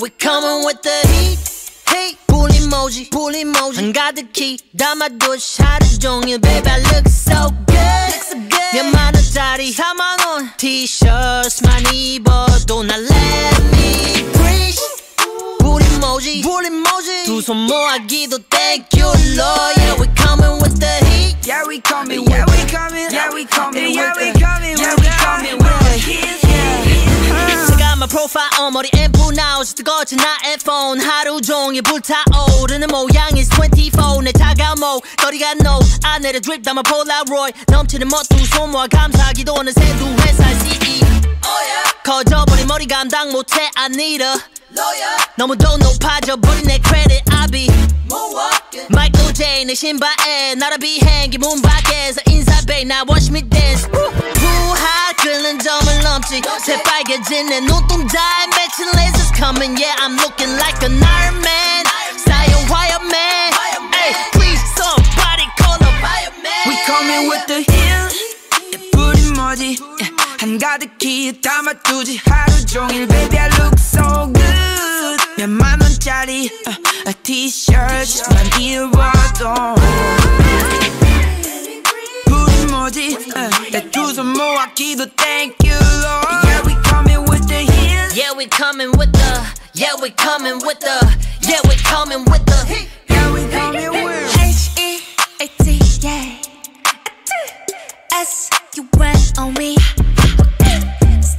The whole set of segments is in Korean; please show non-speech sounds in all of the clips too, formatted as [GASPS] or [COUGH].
We coming with the heat, heat. Pool emoji, pool emoji. I got the key, my don't you? Baby, I look so good. Look so good. 내 많은 사만원 하만 온 티셔츠만 Don't let me breathe. Pool emoji, pool emoji. give 모아기도 thank you, Lord. Yeah, we coming with the heat. Yeah, we coming. Yeah, we coming. Yeah, we coming. Yeah, we coming. 프로파일 머리 앰프 나오시 뜨거워진 나의 폰 하루 종일 불타오르는 모양이 24내 차가운 모 거리가 no 아 내려 드립 담아 폴라로이 넘치는 멋두 소모와 감사 기도는 샌두 회사 CEO oh yeah. 커져버린 머리 감당 못해 I need a lawyer. 너무도 높아져버린 내 credit I be moonwalking Michael 제이 내 신발에 나라 비행기 문 밖에서 인사 베이 나 watch me dance 후하 끓는 점을 넘지 새빨개진 내 눈동자에 맺힌 lasers coming yeah I'm looking like an Iron Man Zion Wireman Hey please somebody call a fireman We coming with the heel 내 뿌리 머지 yeah. 한가득히 담아두지 하루 종일 Baby I look so good 몇만 원짜리 uh, 티셔츠만 입어도 푸른 모지 나두손 uh, 모아 기도 Thank you Lord Yeah we coming with the heels Yeah we coming with the Yeah we coming with the Yeah we coming with the Yeah we coming with the H-E-A-T you went on me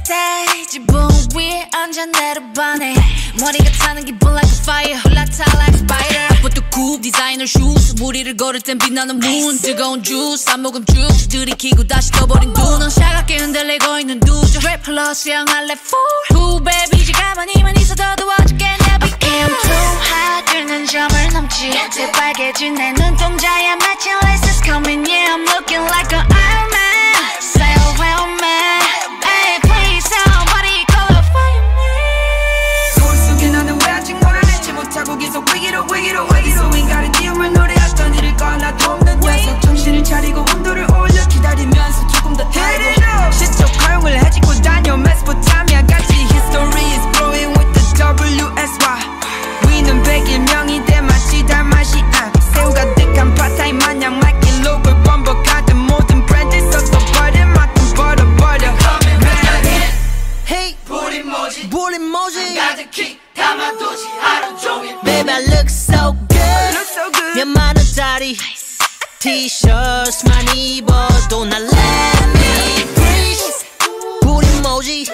stage 문 위에 앉아 내려봐네 머리가 타는 기분 like a fire 올라타 like spider 아빠도 굽 디자이너 슈즈 무리를 걸을 땐 빛나는 문 뜨거운 주스 안 먹은 주스 들이키고 다시 떠버린 눈넌 차갑게 흔들리고 있는 두조 랩 플러스 양할래 fool 후배 비지 가만히만 있어도 도와줄게 내가 be I'm too hot 끓는 점을 넘지 재빨개진 내 눈동자야 마치 laces coming yeah I'm looking like an Iron Man Say well man 하나도 없는 녀서 정신을 차리고 온도를 올려 기다리면서 조금 더 타고 시적 허용을 해지고 다녀 메스포타미아까지 History is growing with the WSY 위는 1 0명이돼 마치 달맛이 안 새우 가득한 파타이 마냥 맑게 로그 번복하던 모든 브랜드 썩어 버려 만큼 버려버려 Coming back again Hey 불이 뭐지 부이모지 가득히 담아두지 T-shirts, 티셔츠만 don't let me freeze 우린 뭐지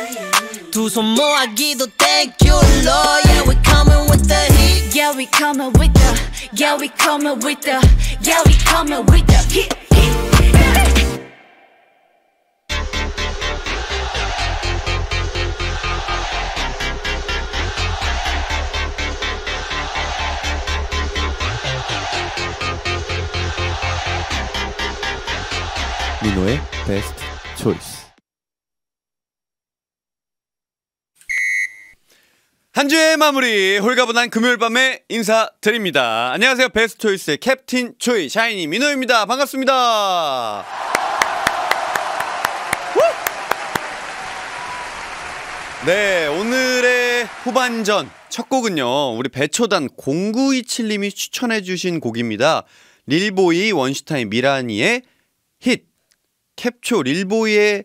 두손 모아기도 thank you Lord Yeah we coming with the heat Yeah we coming with the Yeah we coming with the Yeah we coming with the heat 민호의 베스트 초이스. 한 주의 마무리 홀가분한 금요일 밤에 인사드립니다. 안녕하세요. 베스트 초이스의 캡틴 초이 샤이니 민호입니다. 반갑습니다. 네, 오늘의 후반전 첫 곡은요. 우리 배초단 0927님이 추천해 주신 곡입니다. 릴보이 원슈타인 미라니의 히트 캡처 릴보이의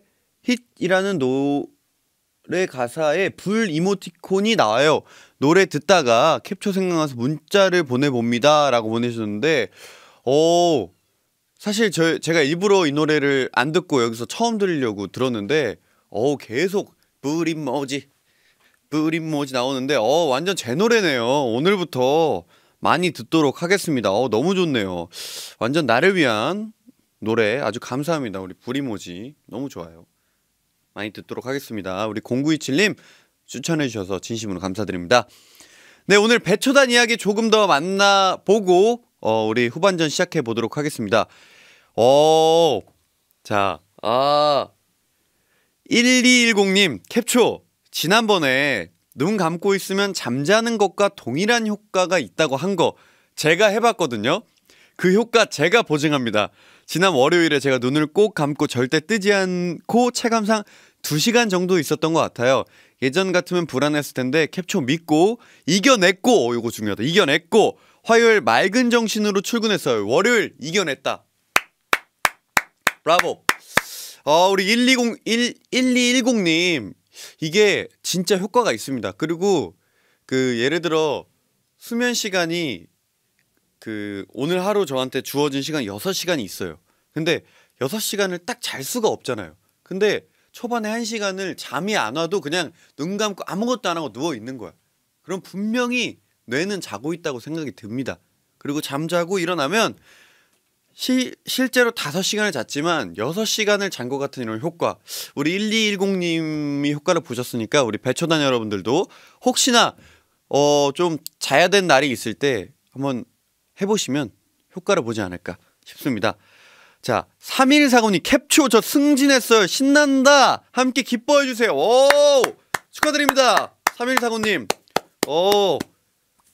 힛이라는 노래 가사에 불 이모티콘이 나와요. 노래 듣다가 캡처 생각나서 문자를 보내봅니다. 라고 보내주셨는데, 어, 사실 저, 제가 일부러 이 노래를 안 듣고 여기서 처음 들으려고 들었는데, 어, 계속 뿌린 뭐지, 뿌린 뭐지 나오는데, 어, 완전 제 노래네요. 오늘부터 많이 듣도록 하겠습니다. 어, 너무 좋네요. 완전 나를 위한 노래 아주 감사합니다. 우리 부리모지 너무 좋아요. 많이 듣도록 하겠습니다. 우리 0927님 추천해 주셔서 진심으로 감사드립니다. 네, 오늘 배초단 이야기 조금 더 만나보고 어, 우리 후반전 시작해 보도록 하겠습니다. 어. 자, 아 1210님 캡처 지난번에 눈 감고 있으면 잠자는 것과 동일한 효과가 있다고 한 거 제가 해봤거든요. 그 효과 제가 보증합니다. 지난 월요일에 제가 눈을 꼭 감고 절대 뜨지 않고 체감상 2시간 정도 있었던 것 같아요. 예전 같으면 불안했을 텐데 캡처 믿고 이겨냈고 이거 어, 중요하다. 이겨냈고 화요일 맑은 정신으로 출근했어요. 월요일 이겨냈다. 브라보. 어, 우리 1201 1210 님. 이게 진짜 효과가 있습니다. 그리고 그 예를 들어 수면 시간이 그 오늘 하루 저한테 주어진 시간 6시간이 있어요. 근데 6시간을 딱 잘 수가 없잖아요. 근데 초반에 1시간을 잠이 안 와도 그냥 눈 감고 아무것도 안 하고 누워 있는 거야. 그럼 분명히 뇌는 자고 있다고 생각이 듭니다. 그리고 잠자고 일어나면 시, 실제로 5시간을 잤지만 6시간을 잔 것 같은 이런 효과. 우리 1210님이 효과를 보셨으니까 우리 배초단 여러분들도 혹시나 어, 좀 자야 된 날이 있을 때 한번 해보시면 효과를 보지 않을까 싶습니다. 자, 3140님 캡처 저 승진했어요. 신난다. 함께 기뻐해 주세요. 오! 축하드립니다. 3140님. 오!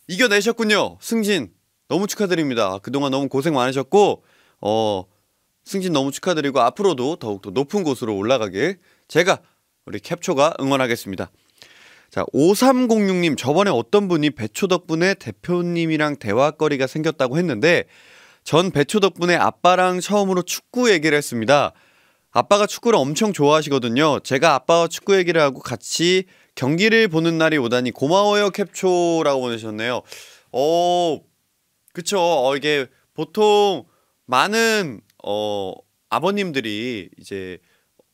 이겨내셨군요. 승진. 너무 축하드립니다. 그동안 너무 고생 많으셨고 어 승진 너무 축하드리고 앞으로도 더욱더 높은 곳으로 올라가길 제가 우리 캡처가 응원하겠습니다. 자, 5306님, 저번에 어떤 분이 배초 덕분에 대표님이랑 대화거리가 생겼다고 했는데, 전배초 덕분에 아빠랑 처음으로 축구 얘기를 했습니다. 아빠가 축구를 엄청 좋아하시거든요. 제가 아빠와 축구 얘기를 하고 같이 경기를 보는 날이 오다니 고마워요, 캡초라고 보내셨네요. 어, 그쵸. 어, 이게 보통 많은, 어, 아버님들이 이제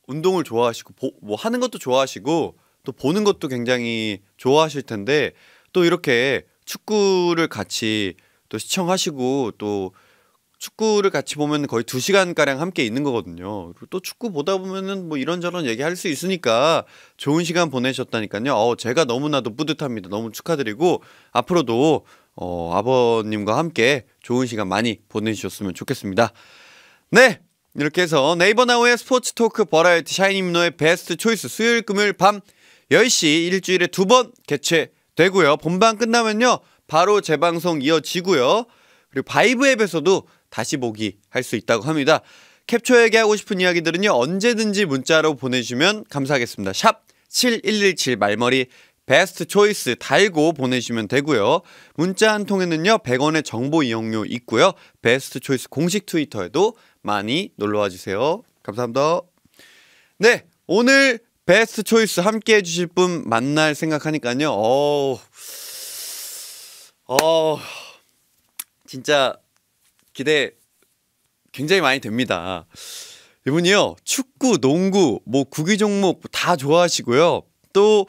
운동을 좋아하시고, 뭐 하는 것도 좋아하시고, 또 보는 것도 굉장히 좋아하실 텐데 또 이렇게 축구를 같이 또 시청하시고 또 축구를 같이 보면 거의 두 시간 가량 함께 있는 거거든요. 또 축구 보다 보면은 뭐 이런저런 얘기할 수 있으니까 좋은 시간 보내셨다니까요. 어, 제가 너무나도 뿌듯합니다. 너무 축하드리고 앞으로도 어, 아버님과 함께 좋은 시간 많이 보내주셨으면 좋겠습니다. 네, 이렇게 해서 네이버 나우의 스포츠 토크 버라이어티 샤이니노의 베스트 초이스 수요일 금요일 밤 10시 일주일에 두 번 개최되고요. 본방 끝나면요. 바로 재방송 이어지고요. 그리고 바이브 앱에서도 다시 보기 할 수 있다고 합니다. 캡처에게 하고 싶은 이야기들은요. 언제든지 문자로 보내주시면 감사하겠습니다. 샵 7117 말머리 베스트 초이스 달고 보내시면 주 되고요. 문자 한 통에는요. 100원의 정보 이용료 있고요. 베스트 초이스 공식 트위터에도 많이 놀러와 주세요. 감사합니다. 네, 오늘 베스트 초이스 함께 해주실 분 만날 생각하니까요. 어 어, 진짜 기대 굉장히 많이 됩니다. 이분이요, 축구, 농구, 뭐 구기 종목 다 좋아하시고요. 또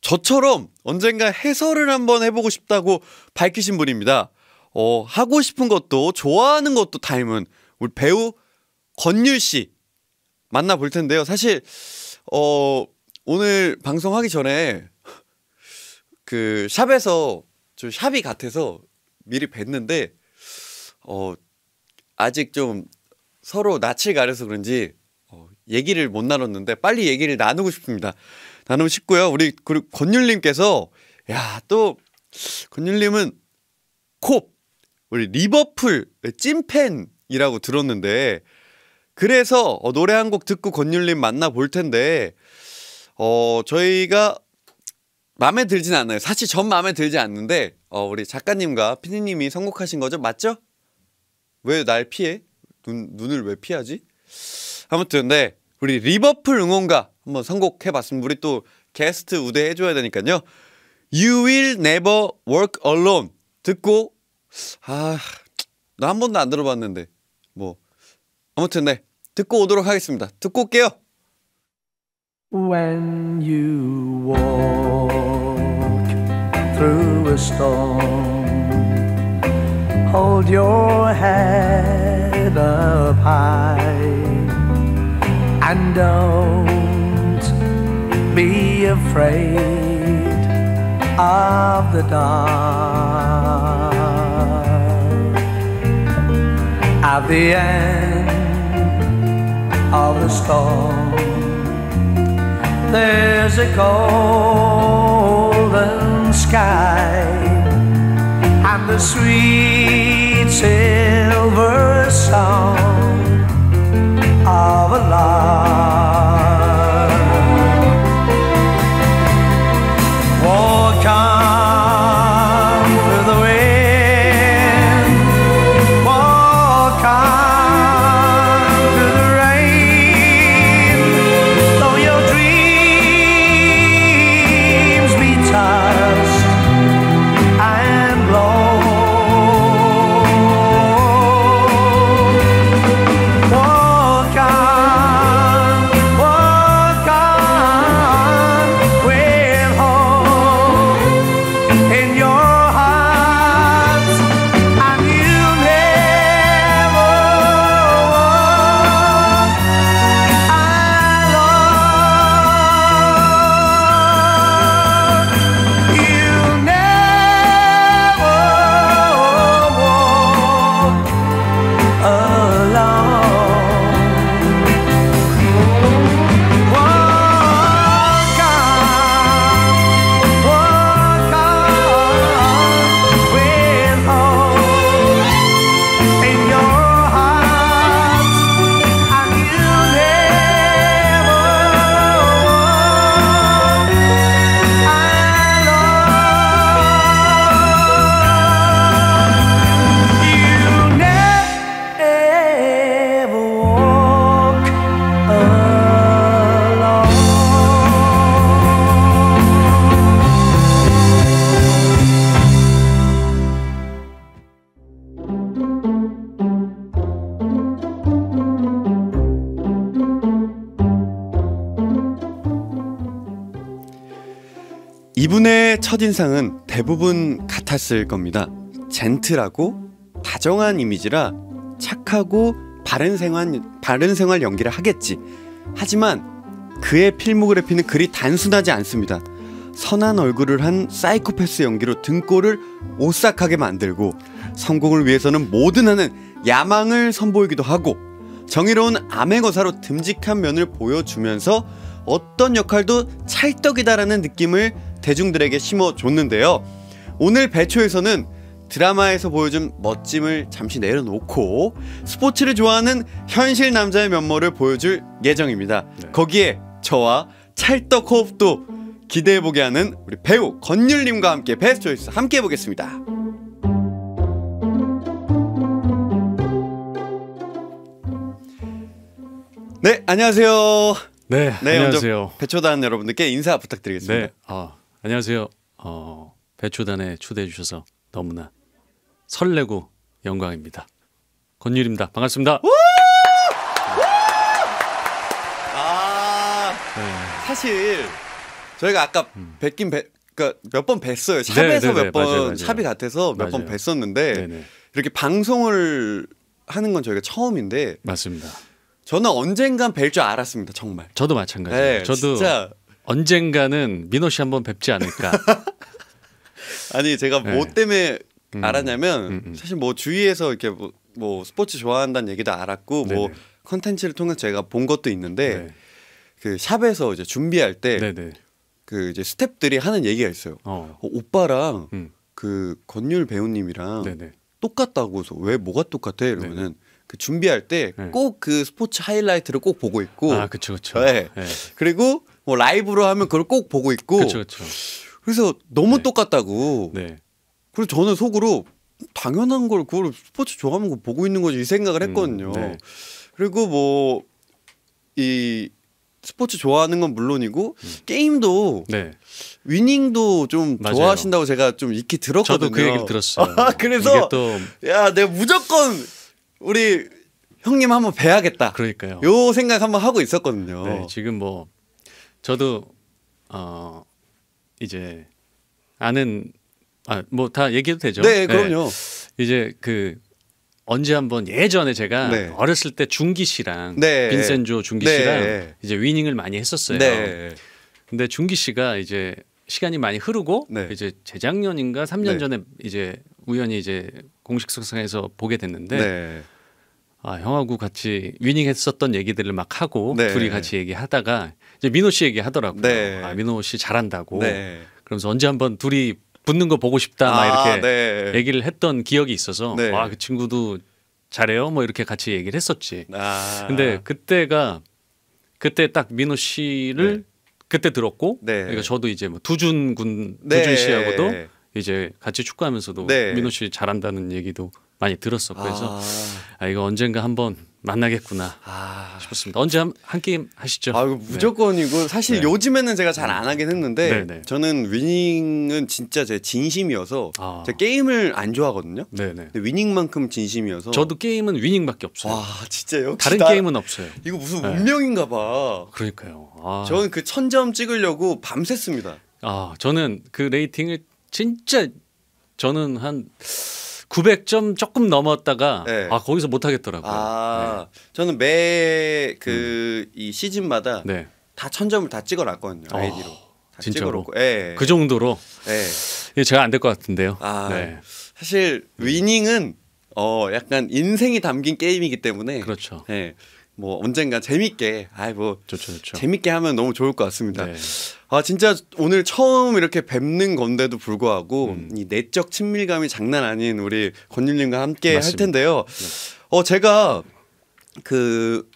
저처럼 언젠가 해설을 한번 해보고 싶다고 밝히신 분입니다. 어, 하고 싶은 것도 좋아하는 것도 닮은 우리 배우 권율 씨 만나볼 텐데요. 사실 어, 오늘 방송하기 전에 그 샵에서 저 샵이 같아서 미리 뵀는데 어, 아직 좀 서로 낯을 가려서 그런지 어, 얘기를 못 나눴는데 빨리 얘기를 나누고 싶습니다. 나누고 싶고요. 우리 그리고 권율님께서 야 또 권율님은 콥 우리 리버풀 찐팬이라고 들었는데 그래서 어, 노래 한 곡 듣고 권율님 만나 볼 텐데 어 저희가 마음에 들진 않아요. 사실 전 마음에 들지 않는데 어 우리 작가님과 피디님이 선곡하신 거죠, 맞죠? 왜 날 피해? 눈 눈을 왜 피하지? 아무튼 네 우리 리버풀 응원가 한번 선곡해봤습니다. 우리 또 게스트 우대 해줘야 되니까요. You will never work alone 듣고 아 나 한 번도 안 들어봤는데 뭐 아무튼 네 듣고 오도록 하겠습니다. 듣고 올게요. When you walk through a storm, hold your head up high and don't be afraid of the dark. At the end. of the storm. There's a golden sky and the sweet silver song of a love. 첫인상은 대부분 같았을 겁니다. 젠틀하고 다정한 이미지라 착하고 바른 생활 바른 생활 연기를 하겠지. 하지만 그의 필모그래피는 그리 단순하지 않습니다. 선한 얼굴을 한 사이코패스 연기로 등골을 오싹하게 만들고 성공을 위해서는 모든 하는 야망을 선보이기도 하고 정의로운 암의 거사로 듬직한 면을 보여주면서 어떤 역할도 찰떡이다라는 느낌을 대중들에게 심어줬는데요. 오늘 배초에서는 드라마에서 보여준 멋짐을 잠시 내려놓고 스포츠를 좋아하는 현실 남자의 면모를 보여줄 예정입니다. 네. 거기에 저와 찰떡 호흡도 기대해보게 하는 우리 배우 건율님과 함께 베스트 초이스 함께 해보겠습니다. 네, 안녕하세요. 네, 네 안녕하세요. 배초단 여러분들께 인사 부탁드리겠습니다. 네, 아, 안녕하세요. 어, 배추단에 초대해 주셔서 너무나 설레고 영광입니다. 권율입니다. 반갑습니다. 아, 네. 사실 저희가 아까 뵙긴 음. 뵙, 그러니까 몇번 뵀어요. 네, 샵에서 네, 몇번 샵이 같아서 몇 번 뵀었는데 네네. 이렇게 방송을 하는 건 저희가 처음인데 맞습니다. 저는 언젠간 뵐 줄 알았습니다. 정말. 저도 마찬가지예요. 네, 저도 진짜 언젠가는 민호 씨 한번 뵙지 않을까. [LAUGHS] 아니 제가 뭐 네. 때문에 음. 알았냐면 음, 음. 사실 뭐 주위에서 이렇게 뭐, 뭐 스포츠 좋아한다는 얘기도 알았고 뭐 네네. 뭐 컨텐츠를 통해 서 제가 본 것도 있는데 네. 그 샵에서 이제 준비할 때 그 이제 스탭들이 하는 얘기가 있어요. 어. 어, 오빠랑 음. 그 권율 배우님이랑 네네. 똑같다고 해서 왜 뭐가 똑같아 이러면은 그 준비할 때 꼭그 네. 그 스포츠 하이라이트를 꼭 보고 있고 아 그쵸 그쵸 네. 네. 그리고 뭐 라이브로 하면 그걸 꼭 보고 있고. 그쵸, 그 그래서 너무 네. 똑같다고. 네. 그래서 저는 속으로 당연한 걸 그걸 스포츠 좋아하는 거 보고 있는 거지 이 생각을 음, 했거든요. 음, 네. 그리고 뭐 이 스포츠 좋아하는 건 물론이고 음. 게임도 네. 위닝도 좀 맞아요. 좋아하신다고 제가 좀 익히 들었거든요. 저도 그 얘기를 들었어요. [LAUGHS] 아, 그래서 또... 야 내가 무조건 우리 형님 한번 뵈야겠다. 그러니까요. 요 생각 한번 하고 있었거든요. 네, 지금 뭐 저도 어 이제 아는 아 뭐 다 얘기해도 되죠. 네, 네. 그럼요. 네. 이제 그 언제 한번 예전에 제가 네. 어렸을 때중기 씨랑 네. 빈센조 중기 네. 씨랑 이제 위닝을 많이 했었어요. 네. 근데 중기 씨가 이제 시간이 많이 흐르고 이제 재작년인가 3년 전에 이제 우연히 이제 공식 석상에서 보게 됐는데 아, 형하고 같이 위닝했었던 얘기들을 막 하고 둘이 같이 얘기하다가 이제 민호 씨 얘기하더라고요. 네. 아, 민호 씨 잘한다고. 네. 그러면서 언제 한번 둘이 붙는 거 보고 싶다 막 아, 이렇게 네. 얘기를 했던 기억이 있어서 네. 와그 친구도 잘해요 뭐 이렇게 같이 얘기를 했었지. 아. 근데 그때가 그때 딱 민호 씨를 네. 그때 들었고 네. 그러니까 저도 이제 뭐 두준 군 네. 두준 씨하고도 이제 같이 축구하면서도 민호 씨 잘한다는 얘기도 많이 들었었고 그래서 아. 아 이거 언젠가 한번 만나겠구나 아... 싶었습니다. 언제 한, 한 게임 하시죠? 아, 무조건이고 네. 사실 네. 요즘에는 제가 잘 안 하긴 했는데 네네. 네. 저는 위닝은 진짜 제 진심이어서 아... 제가 게임을 안 좋아하거든요. 네네. 네. 근데 위닝만큼 진심이어서 저도 게임은 위닝밖에 없어요. 와, 진짜 역 다른 나... 게임은 없어요. 이거 무슨 네. 운명인가 봐. 그러니까요. 아... 저는 그 천점 찍으려고 밤샜습니다. 아, 저는 그 레이팅을 진짜 저는 한 900점 조금 넘었다가 네. 아 거기서 못 하겠더라고요. 아, 네. 저는 매 그이 음. 시즌마다 네. 다 천점을 다 찍어놨거든요 아, 아이디로. 다 진짜로? 찍어놓고. 예, 그 정도로. 예. 제가 안 될 것 같은데요. 아, 네. 사실 음. 위닝은 어 약간 인생이 담긴 게임이기 때문에. 그렇죠. 예. 뭐 언젠가 재밌게 아이뭐 좋죠 좋죠 재밌게 하면 너무 좋을 것 같습니다. 네. 아 진짜 오늘 처음 이렇게 뵙는 건데도 불구하고 음. 이 내적 친밀감이 장난 아닌 우리 권율님과 함께 맞습니다. 할 텐데요. 네. 어 제가 그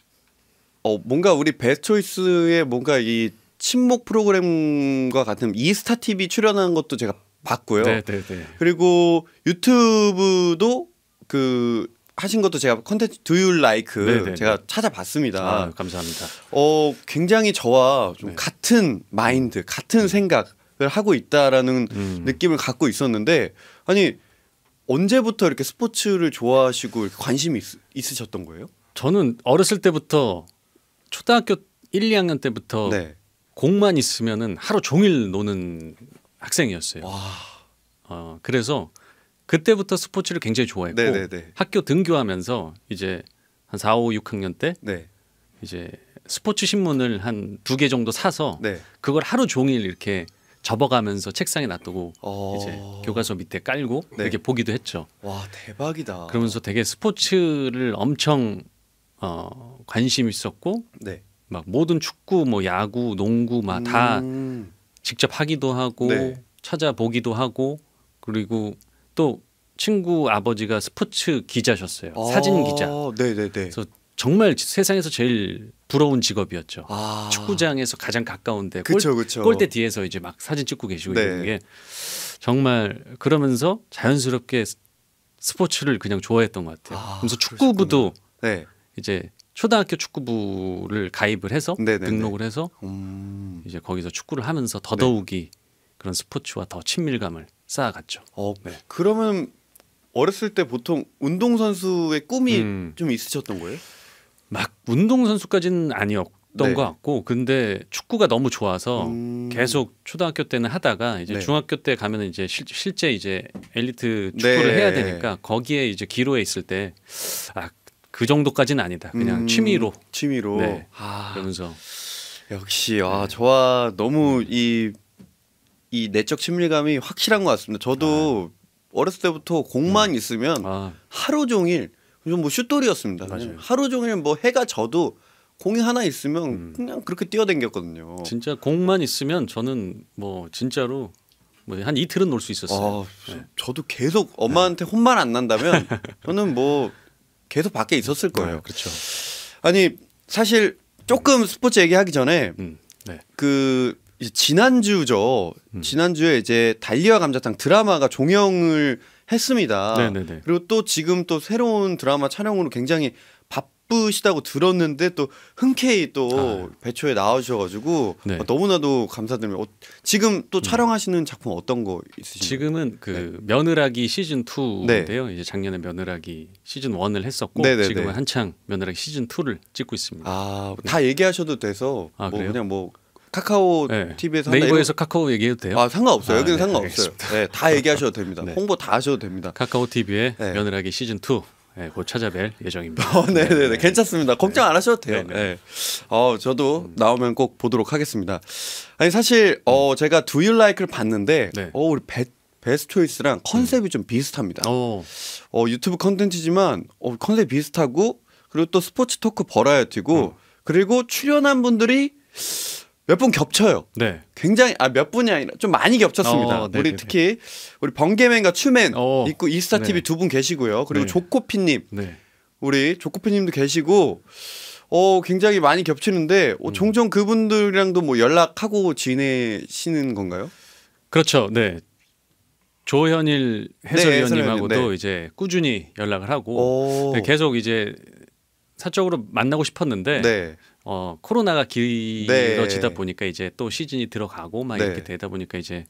어, 뭔가 우리 베스트초이스의 뭔가 이 친목 프로그램과 같은 이스타 TV 출연한 것도 제가 봤고요. 네, 네, 네. 그리고 유튜브도 그 하신 것도 제가 컨텐츠 두유 라이크 like 네, 네, 네. 제가 찾아봤습니다. 아, 감사합니다. 어 굉장히 저와 좀 네. 같은 마인드, 같은 음. 생각을 하고 있다라는 음. 느낌을 갖고 있었는데 아니 언제부터 이렇게 스포츠를 좋아하시고 이렇게 관심이 있, 으셨던 거예요? 저는 어렸을 때부터 초등학교 1, 2학년 때부터 네. 공만 있으면은 하루 종일 노는 학생이었어요. 와. 어, 그래서 그때부터 스포츠를 굉장히 좋아했고 네네네. 네, 네. 학교 등교하면서 이제 한 4, 5, 6학년 때 네. 이제 스포츠 신문을 한 두 개 정도 사서 네. 그걸 하루 종일 이렇게 접어가면서 책상에 놔두고 어... 이제 교과서 밑에 깔고 네. 이렇게 보기도 했죠. 와 대박이다. 그러면서 되게 스포츠를 엄청 어, 관심 있었고 네. 막 모든 축구, 뭐 야구, 농구 막다 음... 직접 하기도 하고 네. 찾아보기도 하고 그리고 또 친구 아버지가 스포츠 기자셨어요. 아 사진 기자. 네네네. 그래서 정말 세상에서 제일 부러운 직업이었죠. 아 축구장에서 가장 가까운데 골, 그대 뒤에서 이제 막 사진 찍고 계시고 네. 있는 게 정말 그러면서 자연스럽게 스포츠를 그냥 좋아했던 것 같아요. 아, 그래서 축구부도 네. 이제 초등학교 축구부를 가입을 해서 네네네. 네, 네. 등록을 해서 음... 이제 거기서 축구를 하면서 더더욱이 네. 그런 스포츠와 더 친밀감을 쌓아갔죠. 어, 네. 그러면 어렸을 때 보통 운동 선수의 꿈이 음. 좀 있으셨던 거예요? 막 운동 선수까지는 아니었. 던 네. 것 같고 근데 축구가 너무 좋아서 음... 계속 초등학교 때는 하다가 이제 네. 중학교 때 가면 이제 실, 실제 이제 엘리트 축구를 네. 해야 되니까 거기에 이제 기로에 있을 때아그 정도까지는 아니다 그냥 음... 취미로 취미로 네. 아... 그러면서 역시 아 네. 저와 너무 음. 이이 내적 친밀감이 확실한 것 같습니다. 저도 아. 어렸을 때부터 공만 음. 있으면 아. 하루 종일 좀뭐 슛돌이었습니다. 음, 하루 종일 뭐 해가 져도 공이 하나 있으면 음. 그냥 그렇게 뛰어댕겼거든요. 진짜 공만 있으면 저는 뭐 진짜로 뭐 한 이틀은 놀 수 있었어요. 아, 네. 저도 계속 엄마한테 혼만 안 난다면 [LAUGHS] 저는 뭐 계속 밖에 있었을 아, 거예요. 네, 그렇죠. 아니 사실 조금 스포츠 얘기하기 전에 음, 네. 그 이제 지난주죠. 음. 지난주에 이제 달리와 감자탕 드라마가 종영을 했습니다. 네네네. 그리고 또 지금 또 새로운 드라마 촬영으로 굉장히 바쁘시다고 들었는데 또 흔쾌히 또 아. 배초에 나와주셔가지고 네. 어, 너무나도 감사드립니다. 어, 지금 또 음. 촬영하시는 작품 어떤 거 있으신가요? 지금은 그 네. 며느라기 시즌 2인데요. 네. 이제 작년에 며느라기 시즌 1을 했었고 네네네. 지금은 한창 며느라기 시즌 2를 찍고 있습니다. 아다 네. 얘기하셔도 돼서 아, 뭐 그냥 뭐 카카오 네. TV에서 네이버에서 카카오 얘기해도 돼요? 아 상관없어요. 아, 여기는 네, 상관없어요. 네, 다 얘기하셔도 됩니다. [LAUGHS] 네. 홍보 다 하셔도 됩니다. 카카오 TV의 며느라기 네. 시즌 2. 네, 곧 찾아뵐 예정입니다. 어, 네, 네, 네, 네. 괜찮습니다. 걱정 안 하셔도 돼요. 네, 어, 저도 나오면 꼭 보도록 하겠습니다. 아니 사실 어, 음. 제가 Do You Like를 봤는데, 어, 우리 배 베스트 초이스랑 컨셉이 음. 좀 비슷합니다. 오. 어, 유튜브 컨텐츠지만 어, 컨셉 비슷하고 그리고 또 스포츠 토크 버라이어티고 음. 그리고 출연한 분들이 몇분 겹쳐요. 네. 굉장히 아 몇 분이 아니라 좀 많이 겹쳤습니다. 어, 네, 우리 네, 특히 네. 우리 번개맨과 추맨 어. 있고 이스타 TV 네. 두분 계시고요. 그리고 네. 조코피님 네. 우리 조코피님도 계시고 어 굉장히 많이 겹치는데 어, 음. 종종 그분들이랑도 뭐 연락하고 지내시는 건가요? 그렇죠. 네. 조현일 해설위원님하고도 네, 이제 꾸준히 연락을 하고 계속 이제 사적으로 만나고 싶었는데 어 코로나가 길어지다 네. 보니까 이제 또 시즌이 들어가고 막 네. 이렇게 되다 보니까 이제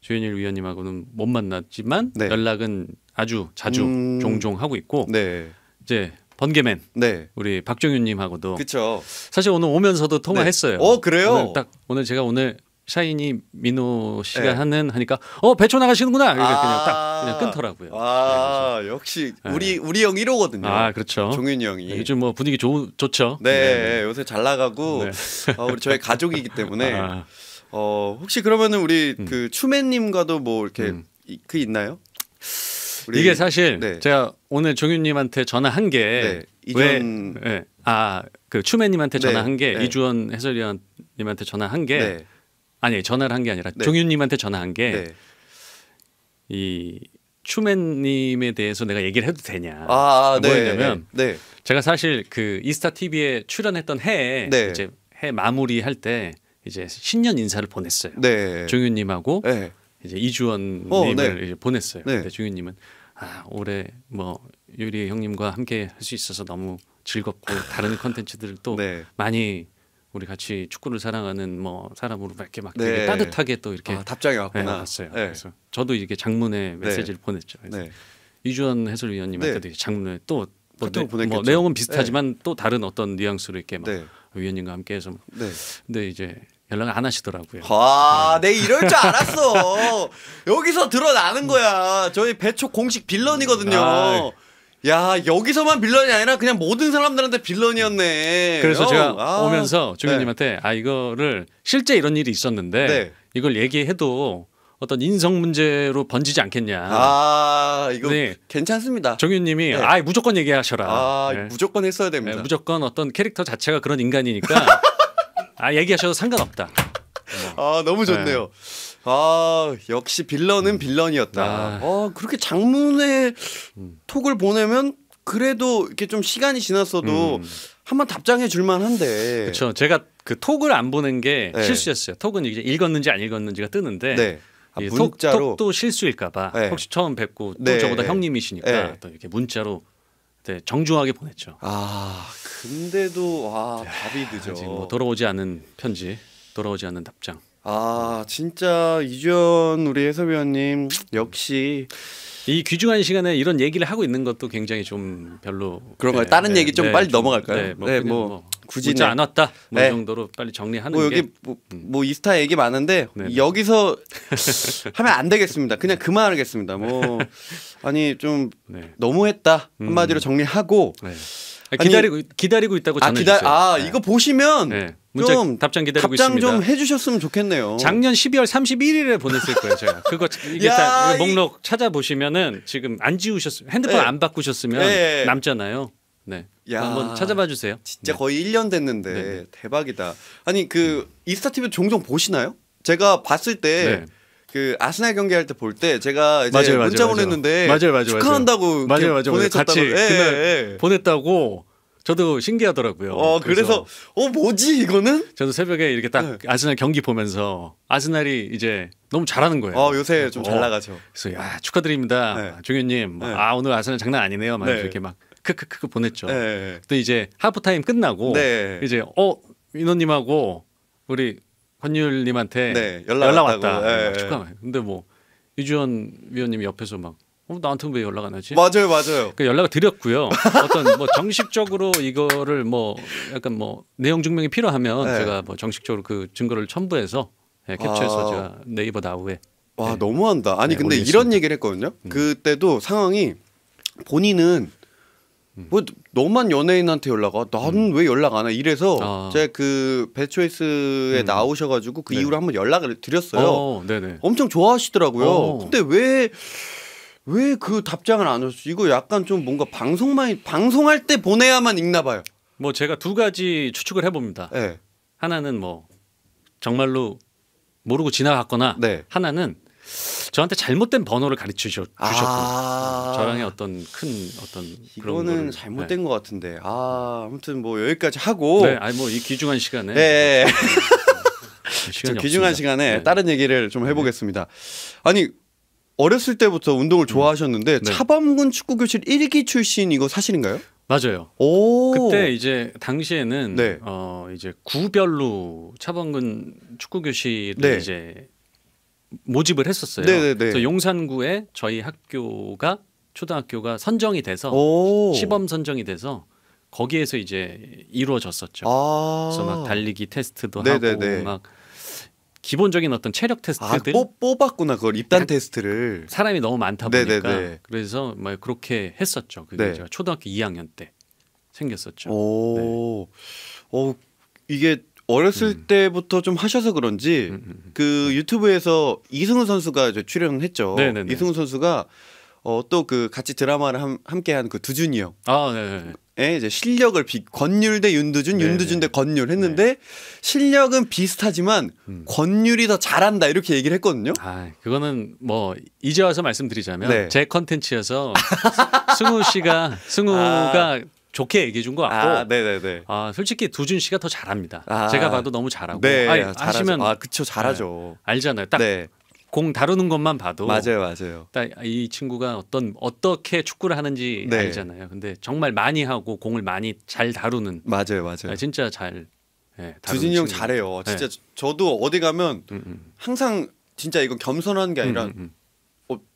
조현일 위원님하고는 못 만났지만 네. 연락은 아주 자주 음... 종종 하고 있고 네. 이제 번개맨 네. 우리 박정윤님하고도 그쵸. 사실 오늘 오면서도 통화했어요. 네. 어 그래요? 오늘 딱 오늘 제가 오늘 샤이니 민호 씨가 네. 하는 하니까 어 배초 나가시는구나 이렇게 아~ 그냥 딱 그냥 끊더라고요. 아 네, 역시 우리 네. 우리 형 1호거든요. 아 그렇죠. 종윤이 형이 네, 요즘 뭐 분위기 좋 좋죠. 네, 네, 네. 요새 잘 나가고 [LAUGHS] 어, 우리 저희 가족이기 때문에 아. 어 혹시 그러면은 우리 음. 그 추맨님과도 뭐 이렇게 음. 그 있나요? 이게 사실 제가 오늘 종윤님한테 전화한 게 이주원 네. 아그 추맨님한테 전화한 게 이주원 해설위원님한테 전화한 게 아니 전화를 한 게 아니라 네. 종윤님한테 전화한 게이 네. 추맨님에 대해서 내가 얘기를 해도 되냐 아, 아 네. 뭐였냐면 네. 제가 사실 그 이스타 TV에 출연했던 해에 이제 해 마무리할 때 이제 신년 인사를 보냈어요. 네. 종윤님하고 네. 이제 이주원님을 어, 네. 보냈어요. 네. 근데 종윤님은 아 올해 뭐 유리 형님과 함께 할 수 있어서 너무 즐겁고 다른 [LAUGHS] 컨텐츠들도 많이 우리 같이 축구를 사랑하는 뭐 사람으로 이렇게 막 되게 네. 따뜻하게 또 이렇게 아, 답장이 왔구나. 네, 왔어요. 네. 그래서 저도 이게 렇 장문의 네. 메시지를 보냈죠. 그래서 이주환 해설위원님한테도 장문에 또 뭐, 내, 뭐 내용은 비슷하지만 또 다른 어떤 뉘앙스로 이렇게 막 위원님과 함께해서 막. 근데 이제 연락 안 하시더라고요. 아, 네. 내 이럴 줄 알았어. [LAUGHS] 여기서 드러나는 거야. 저희 배초 공식 빌런이거든요. 아, 야 여기서만 빌런이 아니라 그냥 모든 사람들한테 빌런이었네. 그래서 형. 제가 어, 아. 오면서 중현님한테 네. 아 이거를 실제 이런 일이 있었는데 네. 이걸 얘기해도 어떤 인성 문제로 번지지 않겠냐. 아 이거 네. 괜찮습니다. 정윤님이 네. 아 무조건 얘기하셔라. 아 네. 무조건 했어야 됩니다. 네, 무조건 어떤 캐릭터 자체가 그런 인간이니까 [LAUGHS] 아 얘기하셔도 상관없다. 네. 아 너무 좋네요. 네. 아 역시 빌런은 음. 빌런이었다. 아, 아 그렇게 장문의 톡을 보내면 그래도 이렇게 좀 시간이 지났어도 음. 한번 답장해 줄만한데. 그렇죠. 제가 그 톡을 안 보낸 게 네. 실수였어요. 톡은 이제 읽었는지 안 읽었는지가 뜨는데. 네. 아, 문자로 톡, 도 실수일까봐 네. 혹시 처음 뵙고 또 네. 저보다 형님이시니까 네. 또 이렇게 문자로 네, 정중하게 보냈죠. 아 근데도 와 아, 답이 늦어. 뭐 돌아오지 않은 편지. 돌아오지 않는 답장. 아 진짜 이주연 우리 해설위원님 역시 이 귀중한 시간에 이런 얘기를 하고 있는 것도 굉장히 좀 별로 그런가요? 네, 다른 네, 얘기 좀 네, 빨리 좀, 넘어갈까요? 네, 뭐, 네, 뭐, 뭐 굳이 문자 안 왔다 뭐 네. 정도로 빨리 정리하는 뭐 여기 게. 뭐, 음. 뭐 이스타 얘기 많은데 [LAUGHS] 네, 여기서 [LAUGHS] 하면 안 되겠습니다. 그냥 그만하겠습니다. 뭐 [LAUGHS] 아니 좀 너무했다 음. 한마디로 정리하고. 기다리고 아니, 기다리고 있다고 전해주세요. 아, 기다, 아 네. 이거 보시면 네. 문자 좀 답장 기다리고 답장 있습니다. 좀 해주셨으면 좋겠네요. 작년 12월 31일에 보냈을 거예요, 제가. 그거 이게 목록 이... 찾아보시면은 지금 안 지우셨으면 핸드폰 네. 안 바꾸셨으면 네. 남잖아요. 네. 야, 한번 찾아봐 주세요. 진짜 네. 거의 1년 됐는데 네, 대박이다. 아니 그 이스타 TV 종종 보시나요? 제가 봤을 때. 그 아스날 경기할 때 볼 때 제가 이제 맞아요, 문자 맞아요, 보냈는데 맞아요, 맞아요, 축하한다고 맞아요, 맞아요, 맞아요. 같이 예, 예, 예. 보냈다고 저도 신기하더라고요. 어, 그래서, 그래서, 어 뭐지 이거는? 저도 새벽에 이렇게 딱 네. 아스날 경기 보면서 아스날이 이제 너무 잘하는 거예요. 어, 요새 좀잘 어. 나가죠. 어, 그래서 야 축하드립니다, 네. 종현님. 아, 네. 아 오늘 아스날 장난 아니네요. 막 네. 이렇게 막 크크크크 보냈죠. 네. 또 네, 네. 이제 하프타임 끝나고 이제 어 민호님하고 우리 환율님한테 네, 연락, 연락 왔다. 어, 예, 예. 축하. 근데 뭐 유지원 위원님이 옆에서 막 어, 나한테 왜 연락 안 하지? 맞아요, 맞아요. 그 연락을 드렸고요. 어떤 뭐 정식적으로 이거를 뭐 약간 뭐 내용 증명이 필요하면 네. 제가 뭐 정식적으로 그 증거를 첨부해서 네, 캡처해서 아. 제가 네이버 나우에 와 네. 너무한다. 아니 네, 근데 올리겠습니다. 이런 얘기를 했거든요. 음. 그때도 상황이 본인은 음. 뭐 너만 연예인한테 연락 와? 나는 음. 왜 연락 안 해? 이래서 아. 제가 그 배초이스에 음. 나오셔가지고 그 네. 이후로 한번 연락을 드렸어요. 어, 엄청 좋아하시더라고요. 어. 근데 왜 왜 그 답장을 안 했어? 이거 약간 좀 뭔가 방송만 방송할 때 보내야만 읽나 봐요. 뭐 제가 두 가지 추측을 해봅니다. 네. 하나는 뭐 정말로 모르고 지나갔거나 네. 하나는 저한테 잘못된 번호를 가르쳐 주셨고 아~ 음, 저랑의 어떤 큰 어떤 그런 거는 잘못된 네. 것 같은데 아 아무튼 뭐 여기까지 하고 네 아니 뭐 이 귀중한 시간에 네. 네 시간이 귀중한 없습니다. 시간에 네. 다른 얘기를 좀 해보겠습니다 아니 어렸을 때부터 운동을 음. 좋아하셨는데 네. 차범근 축구교실 1기 출신 이거 사실인가요? 맞아요. 그때 이제 당시에는 네. 어 이제 구별로 차범근 축구교실을 네. 이제 모집을 했었어요. 네네네. 네, 네. 그래서 용산구에 저희 학교가 초등학교가 선정이 돼서 오. 시범 선정이 돼서 거기에서 이제 이루어졌었죠. 아. 그래서 막 달리기 테스트도 네네네. 하고 네, 막 기본적인 어떤 체력 아, 테스트들 아, 뽑, 뽑았구나 그걸 입단 테스트를 사람이 너무 많다 보니까 네네네. 그래서 막 그렇게 했었죠. 그게 네. 제가 초등학교 2학년 때 생겼었죠. 오, 네. 어, 이게 어렸을 음. 때부터 좀 하셔서 그런지 음. 음, 음. 그 음. 유튜브에서 이승우 선수가 출연했죠. 네네네. 이승우 선수가 어, 또 그 같이 드라마를 함, 함께한 그 두준이 형. 아, 네. 에 예, 이제 실력을 비 권율 대 윤두준, 네네. 윤두준 대 권율 했는데 네 실력은 비슷하지만 음. 권율이 더 잘한다 이렇게 얘기를 했거든요. 아, 그거는 뭐 이제 와서 말씀드리자면 네. 제컨텐츠여서 승우 씨가 승우가 아. 좋게 얘기해 준것 같고 아, 네네네. 아 솔직히 두준 씨가 더 잘합니다. 아, 제가 봐도 너무 잘하고 네, 아, 하시면 아 그쵸 잘하죠. 네, 알잖아요. 딱. 네. 공 다루는 것만 봐도 맞아요, 맞아요. 딱 이 친구가 어떤 어떻게 축구를 하는지 네. 알잖아요. 근데 정말 많이 하고 공을 많이 잘 다루는 맞아요, 맞아요. 네, 진짜 잘 네, 두진이 형 잘해요. 진짜 네. 저도 어디 가면 음, 음. 항상 진짜 이건 겸손한 게 아니라 음, 음, 음.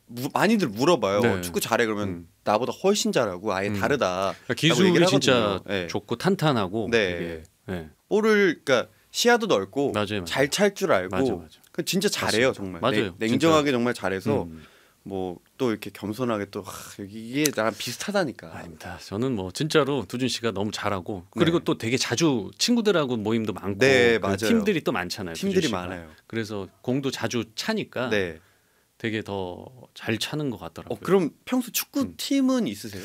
무, 많이들 물어봐요. 네. 축구 잘해 그러면 음. 나보다 훨씬 잘하고 아예 음. 다르다. 그러니까 기술이 진짜 네. 좋고 탄탄하고 네. 네. 볼을 그러니까 시야도 넓고 잘 찰 줄 알고 맞아, 맞아. 진짜 잘해요 정말. 맞아요. 냉, 정하게 정말 잘해서 음. 뭐또 이렇게 겸손하게 또 하, 이게 나랑 비슷하다니까. 아닙니다. 저는 뭐 진짜로 두준 씨가 너무 잘하고 그리고 네. 또 되게 자주 친구들하고 모임도 많고 그 팀들이 또 많잖아요. 팀들이 많아요. 그래서 공도 자주 차니까. 네. 되게 더 잘 차는 것 같더라고요. 어, 그럼 평소 축구 음. 팀은 음. 있으세요?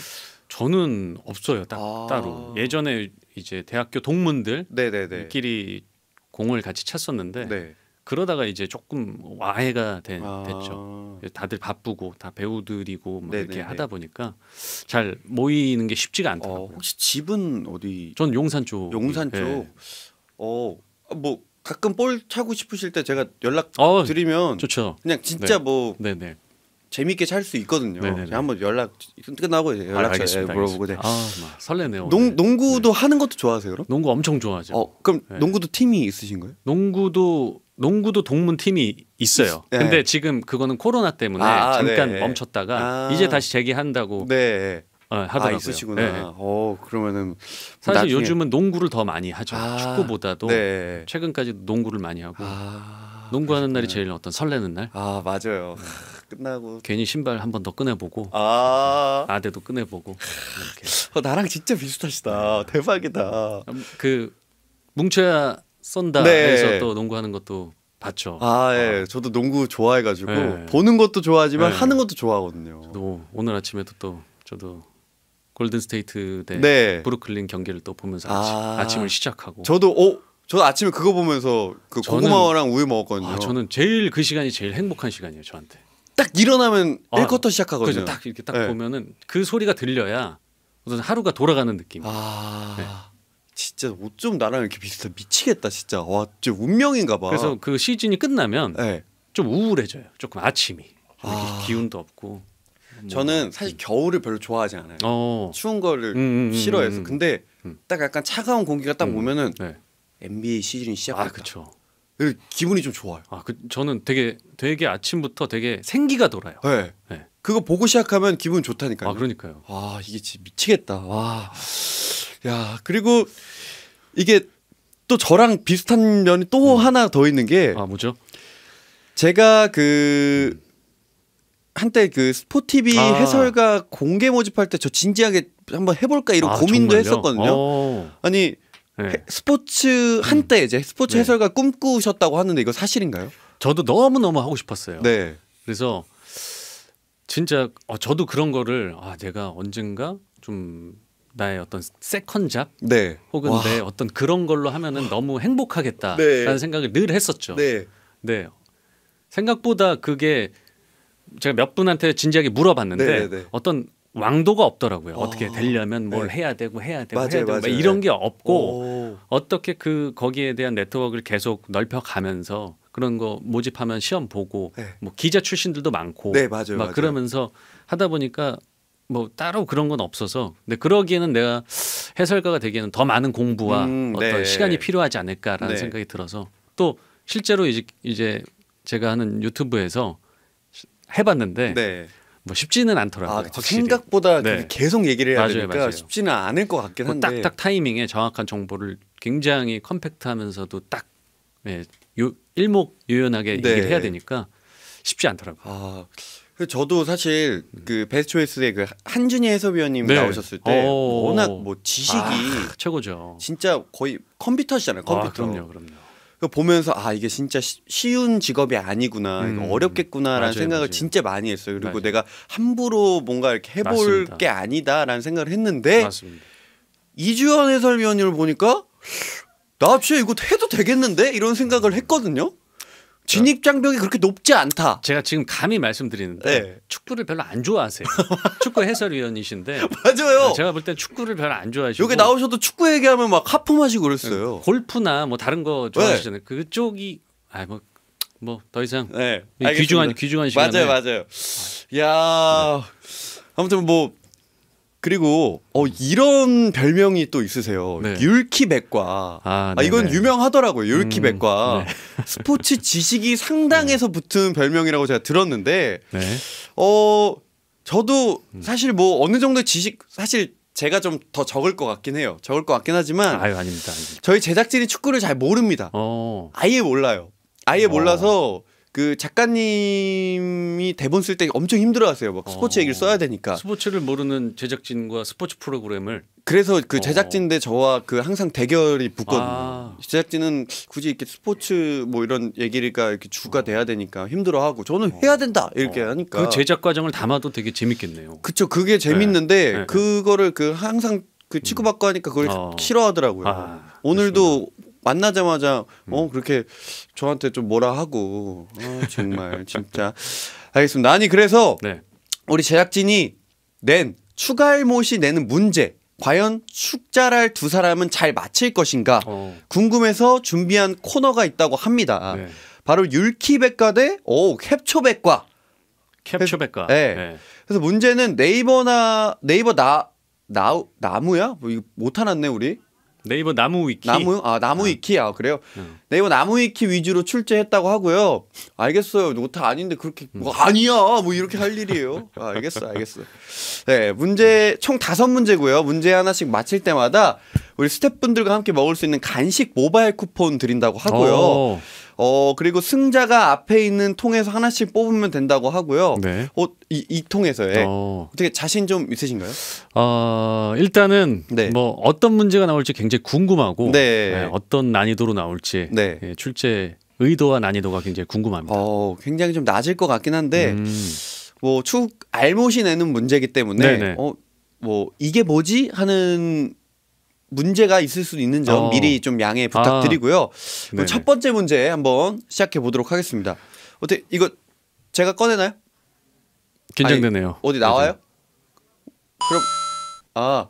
저는 없어요. 딱 아. 따로. 예전에 이제 대학교 동문들끼리 공을 같이 찼었는데 네. 그러다가 이제 조금 와해가 된, 아. 됐죠. 다들 바쁘고 다 배우들이고 막 이렇게 하다 보니까 잘 모이는 게 쉽지가 어, 않더라고요. 어, 혹시 집은 어디? 전 용산 쪽. 용산 예. 쪽. 네. 어, 아, 뭐 가끔 볼 차고 싶으실 때 제가 연락 어, 드리면 좋죠. 그냥 네. 진짜 네. 뭐 네네. 재밌게 찰 수 있거든요. 네네네. 한번 연락 끝나고 이제 아, 연락처 예, 아, 물어보고 네. 아, 설레네요. 농, 농구도 네. 하는 것도 좋아하세요? 그럼? 농구 엄청 좋아하죠. 어, 그럼 네. 농구도 팀이 있으신 거예요? 농구도 농구도 동문 팀이 있어요. 네. 근데 지금 그거는 코로나 때문에 아, 잠깐 네. 멈췄다가 아. 이제 다시 재개한다고 아, 아, 하더라고요. 아, 있으시구나. 네. 어 그러면은 사실 나중에... 요즘은 농구를 더 많이 하죠. 아, 축구보다도 네. 최근까지 농구를 많이 하고 아, 농구하는 그렇구나. 날이 네. 제일 어떤 설레는 날. 아 맞아요. 끝나고 괜히 신발 한 번 더 꺼내보고 아 아대도 꺼내보고 어, 나랑 진짜 비슷하시다. 대박이다. 음, 그 뭉쳐야 쏜다 네. 해서 또 농구하는 것도 봤죠. 아, 예. 아. 저도 농구 좋아해가지고 예. 보는 것도 좋아하지만 예. 하는 것도 좋아하거든요. 또 오늘 아침에도 또 저도 골든 스테이트 대 네. 브루클린 경기를 또 보면서 아. 아침, 을 시작하고 저도 어 저도 아침에 그거 보면서 그 저는, 고구마랑 우유 먹었거든요. 아, 저는 제일 그 시간이 제일 행복한 시간이에요, 저한테. 딱 일어나면 아, 1쿼터 시작하거든요. 그죠딱 이렇게 딱 네. 보면은 그 소리가 들려야 무슨 하루가 돌아가는 느낌. 아. 네. 진짜 옷좀 나랑 이렇게 비슷해 미치겠다 진짜 와 진짜 운명인가 봐 그래서 그 시즌이 끝나면 네. 좀 우울해져요 조금 아침이 좀 아... 기운도 없고 저는 사실 음. 겨울을 별로 좋아하지 않아요. 어. 추운 거를 음, 음, 음 싫어해서. 근데 딱 약간 차가운 공기가 딱 오면은 네. NBA 시즌이 시작됐다. 아, 그렇죠. 기분이 좀 좋아요. 아, 그 저는 되게 되게 아침부터 되게 생기가 돌아요. 네. 네. 그거 보고 시작하면 기분 좋다니까요. 아, 그러니까요. 아, 이게 진짜 미치겠다. 와. 야, 그리고 이게 또 저랑 비슷한 면이 또 음. 하나 더 있는 게 아, 뭐죠? 제가 그 한때 그 스포티비 아. 해설가 공개 모집할 때 저 진지하게 한번 해볼까 이런 아, 고민도 정말요? 했었거든요. 오. 어. 아니 네. 스포츠 한때 음. 이제 스포츠 네. 해설가 꿈꾸셨다고 하는데 이거 사실인가요? 저도 너무 너무 하고 싶었어요. 네. 그래서 진짜 어, 저도 그런 거를 아 내가 언젠가 좀 나의 어떤 세컨작 네. 혹은 와. 내 어떤 그런 걸로 하면은 너무 행복하겠다라는 네. 생각을 늘 했었죠. 네. 네. 생각보다 그게 제가 몇 분한테 진지하게 물어봤는데 네네 네, 네. 어떤 왕도가 없더라고요. 어떻게 아, 되려면 뭘 네. 해야 되고 해야 되고 맞아요, 해야 되고 맞아요. 이런 게 네. 없고 오. 어떻게 그 거기에 대한 네트워크를 계속 넓혀가면서 그런 거 모집하면 시험 보고 네. 뭐 기자 출신들도 많고 네, 맞아요, 막 맞아요. 그러면서 하다 보니까 뭐 따로 그런 건 없어서 근데 그러기에는 내가 해설가가 되기에는 더 많은 공부와 음, 어떤 시간이 필요하지 않을까라는 생각이 들어서 또 실제로 이제, 이제 제가 하는 유튜브에서 해봤는데 네. 뭐 쉽지는 않더라고요. 아, 생각보다 네. 계속 얘기를 해야 맞아요, 되니까 맞아요. 쉽지는 않을 것 같긴 그 한데 딱딱 타이밍에 정확한 정보를 굉장히 컴팩트하면서도 딱 예, 요, 일목요연하게 네. 얘기를 해야 되니까 쉽지 않더라고요. 아. 그 저도 사실 그 베스트 초이스의 그 한준희 해설위원님 네. 나오셨을 때 워낙 뭐 지식이 아, 최고죠. 진짜 거의 컴퓨터시잖아요. 아, 컴퓨터. 아, 그럼요, 그럼요. 그 보면서 아 이게 진짜 쉬운 직업이 아니구나 음. 어렵겠구나라는 맞아요, 생각을 맞아요. 진짜 많이 했어요 그리고 맞아요. 내가 함부로 뭔가 이렇게 해볼 맞습니다. 게 아니다라는 생각을 했는데 이주연 해설위원님을 보니까 나 진짜 이거 해도 되겠는데 이런 생각을 했거든요 진입 장벽이 그렇게 높지 않다. 제가 지금 감히 말씀드리는데 네. 축구를 별로 안 좋아하세요. [LAUGHS] 축구 해설위원이신데 맞아요. 제가 볼 땐 축구를 별로 안 좋아하시고 여기 나오셔도 축구 얘기하면 막 하품하시고 그랬어요. 음, 골프나 뭐 다른 거 좋아하시잖아요. 네. 그쪽이 아뭐 뭐 더 이상 네, 귀중한 귀중한 시간 맞아요 맞아요. 야 아무튼 뭐 그리고 어 이런 별명이 또 있으세요. 네. 율키백과. 아, 아, 네, 이건 네. 유명하더라고요. 율키백과. 음, 네. [LAUGHS] 스포츠 지식이 상당해서 네. 붙은 별명이라고 제가 들었는데 어 저도 음. 사실 뭐 어느 정도 지식 사실 제가 좀 더 적을 것 같긴 해요. 적을 것 같긴 하지만 아유 아닙니다. 아닙니다. 저희 제작진이 축구를 잘 모릅니다. 어. 아예 몰라요. 아예 어. 몰라서 그 작가님이 대본 쓸 때 엄청 힘들어하세요. 막 스포츠 어. 얘기를 써야 되니까. 스포츠를 모르는 제작진과 스포츠 프로그램을 그래서 그 어. 제작진대 저와 그 항상 대결이 붙거든요. 아. 제작진은 굳이 이렇게 스포츠 뭐 이런 얘기가 이렇게 주가 어. 돼야 되니까 힘들어하고 저는 어. 해야 된다 이렇게 하니까 그 제작 과정을 담아도 되게 재밌겠네요. 그쵸 그게 재밌는데 네. 네. 네. 그거를 그 항상 그 치고받고 하니까 그걸 어. 싫어하더라고요. 아. 오늘도 그렇구나. 만나자마자 어 음. 그렇게 저한테 좀 뭐라 하고 아, 정말 진짜 알겠습니다. 아니 그래서 네. 우리 제작진이 낸 추갈못이 내는 문제 과연 축자랄 두 사람은 잘 맞힐 것인가 어. 궁금해서 준비한 코너가 있다고 합니다. 네. 바로 율키백과 대오 캡초백과 캡초백과. 네. 네. 그래서 문제는 네이버나 네이버 나 나우 나무야? 뭐 이거 못하나네 우리. 네이버 나무 위키. 나무 아 나무 아. 위키 아, 그래요. 어. 네이버 나무 위키 위주로 출제했다고 하고요. 알겠어요. 노타 뭐 아닌데 그렇게 음. 뭐 아니야 뭐 이렇게 할 일이에요. 아, 알겠어 알겠어. 네 문제 총 다섯 문제고요. 문제 하나씩 맞힐 때마다 우리 스태프분들과 함께 먹을 수 있는 간식 모바일 쿠폰 드린다고 하고요. 오. 어 그리고 승자가 앞에 있는 통에서 하나씩 뽑으면 된다고 하고요. 네. 어, 이, 이 통에서의 어. 떻게 자신 좀 있으신가요? 어 일단은 네. 뭐 어떤 문제가 나올지 굉장히 궁금하고 네. 네, 어떤 난이도로 나올지 네. 예, 출제 의도와 난이도가 굉장히 궁금합니다. 어, 굉장히 좀 낮을 것 같긴 한데 음. 뭐추 알못이 내는 문제이기 때문에 네, 네. 어, 뭐 이게 뭐지 하는 문제가 있을 수 있는 점 어. 미리 좀 양해 아. 부탁드리고요. 아. 첫 번째 문제 한번 시작해 보도록 하겠습니다. 어떻게 이거 제가 꺼내나요? 긴장되네요. 아니, 어디 나와요? 네. 그럼 아.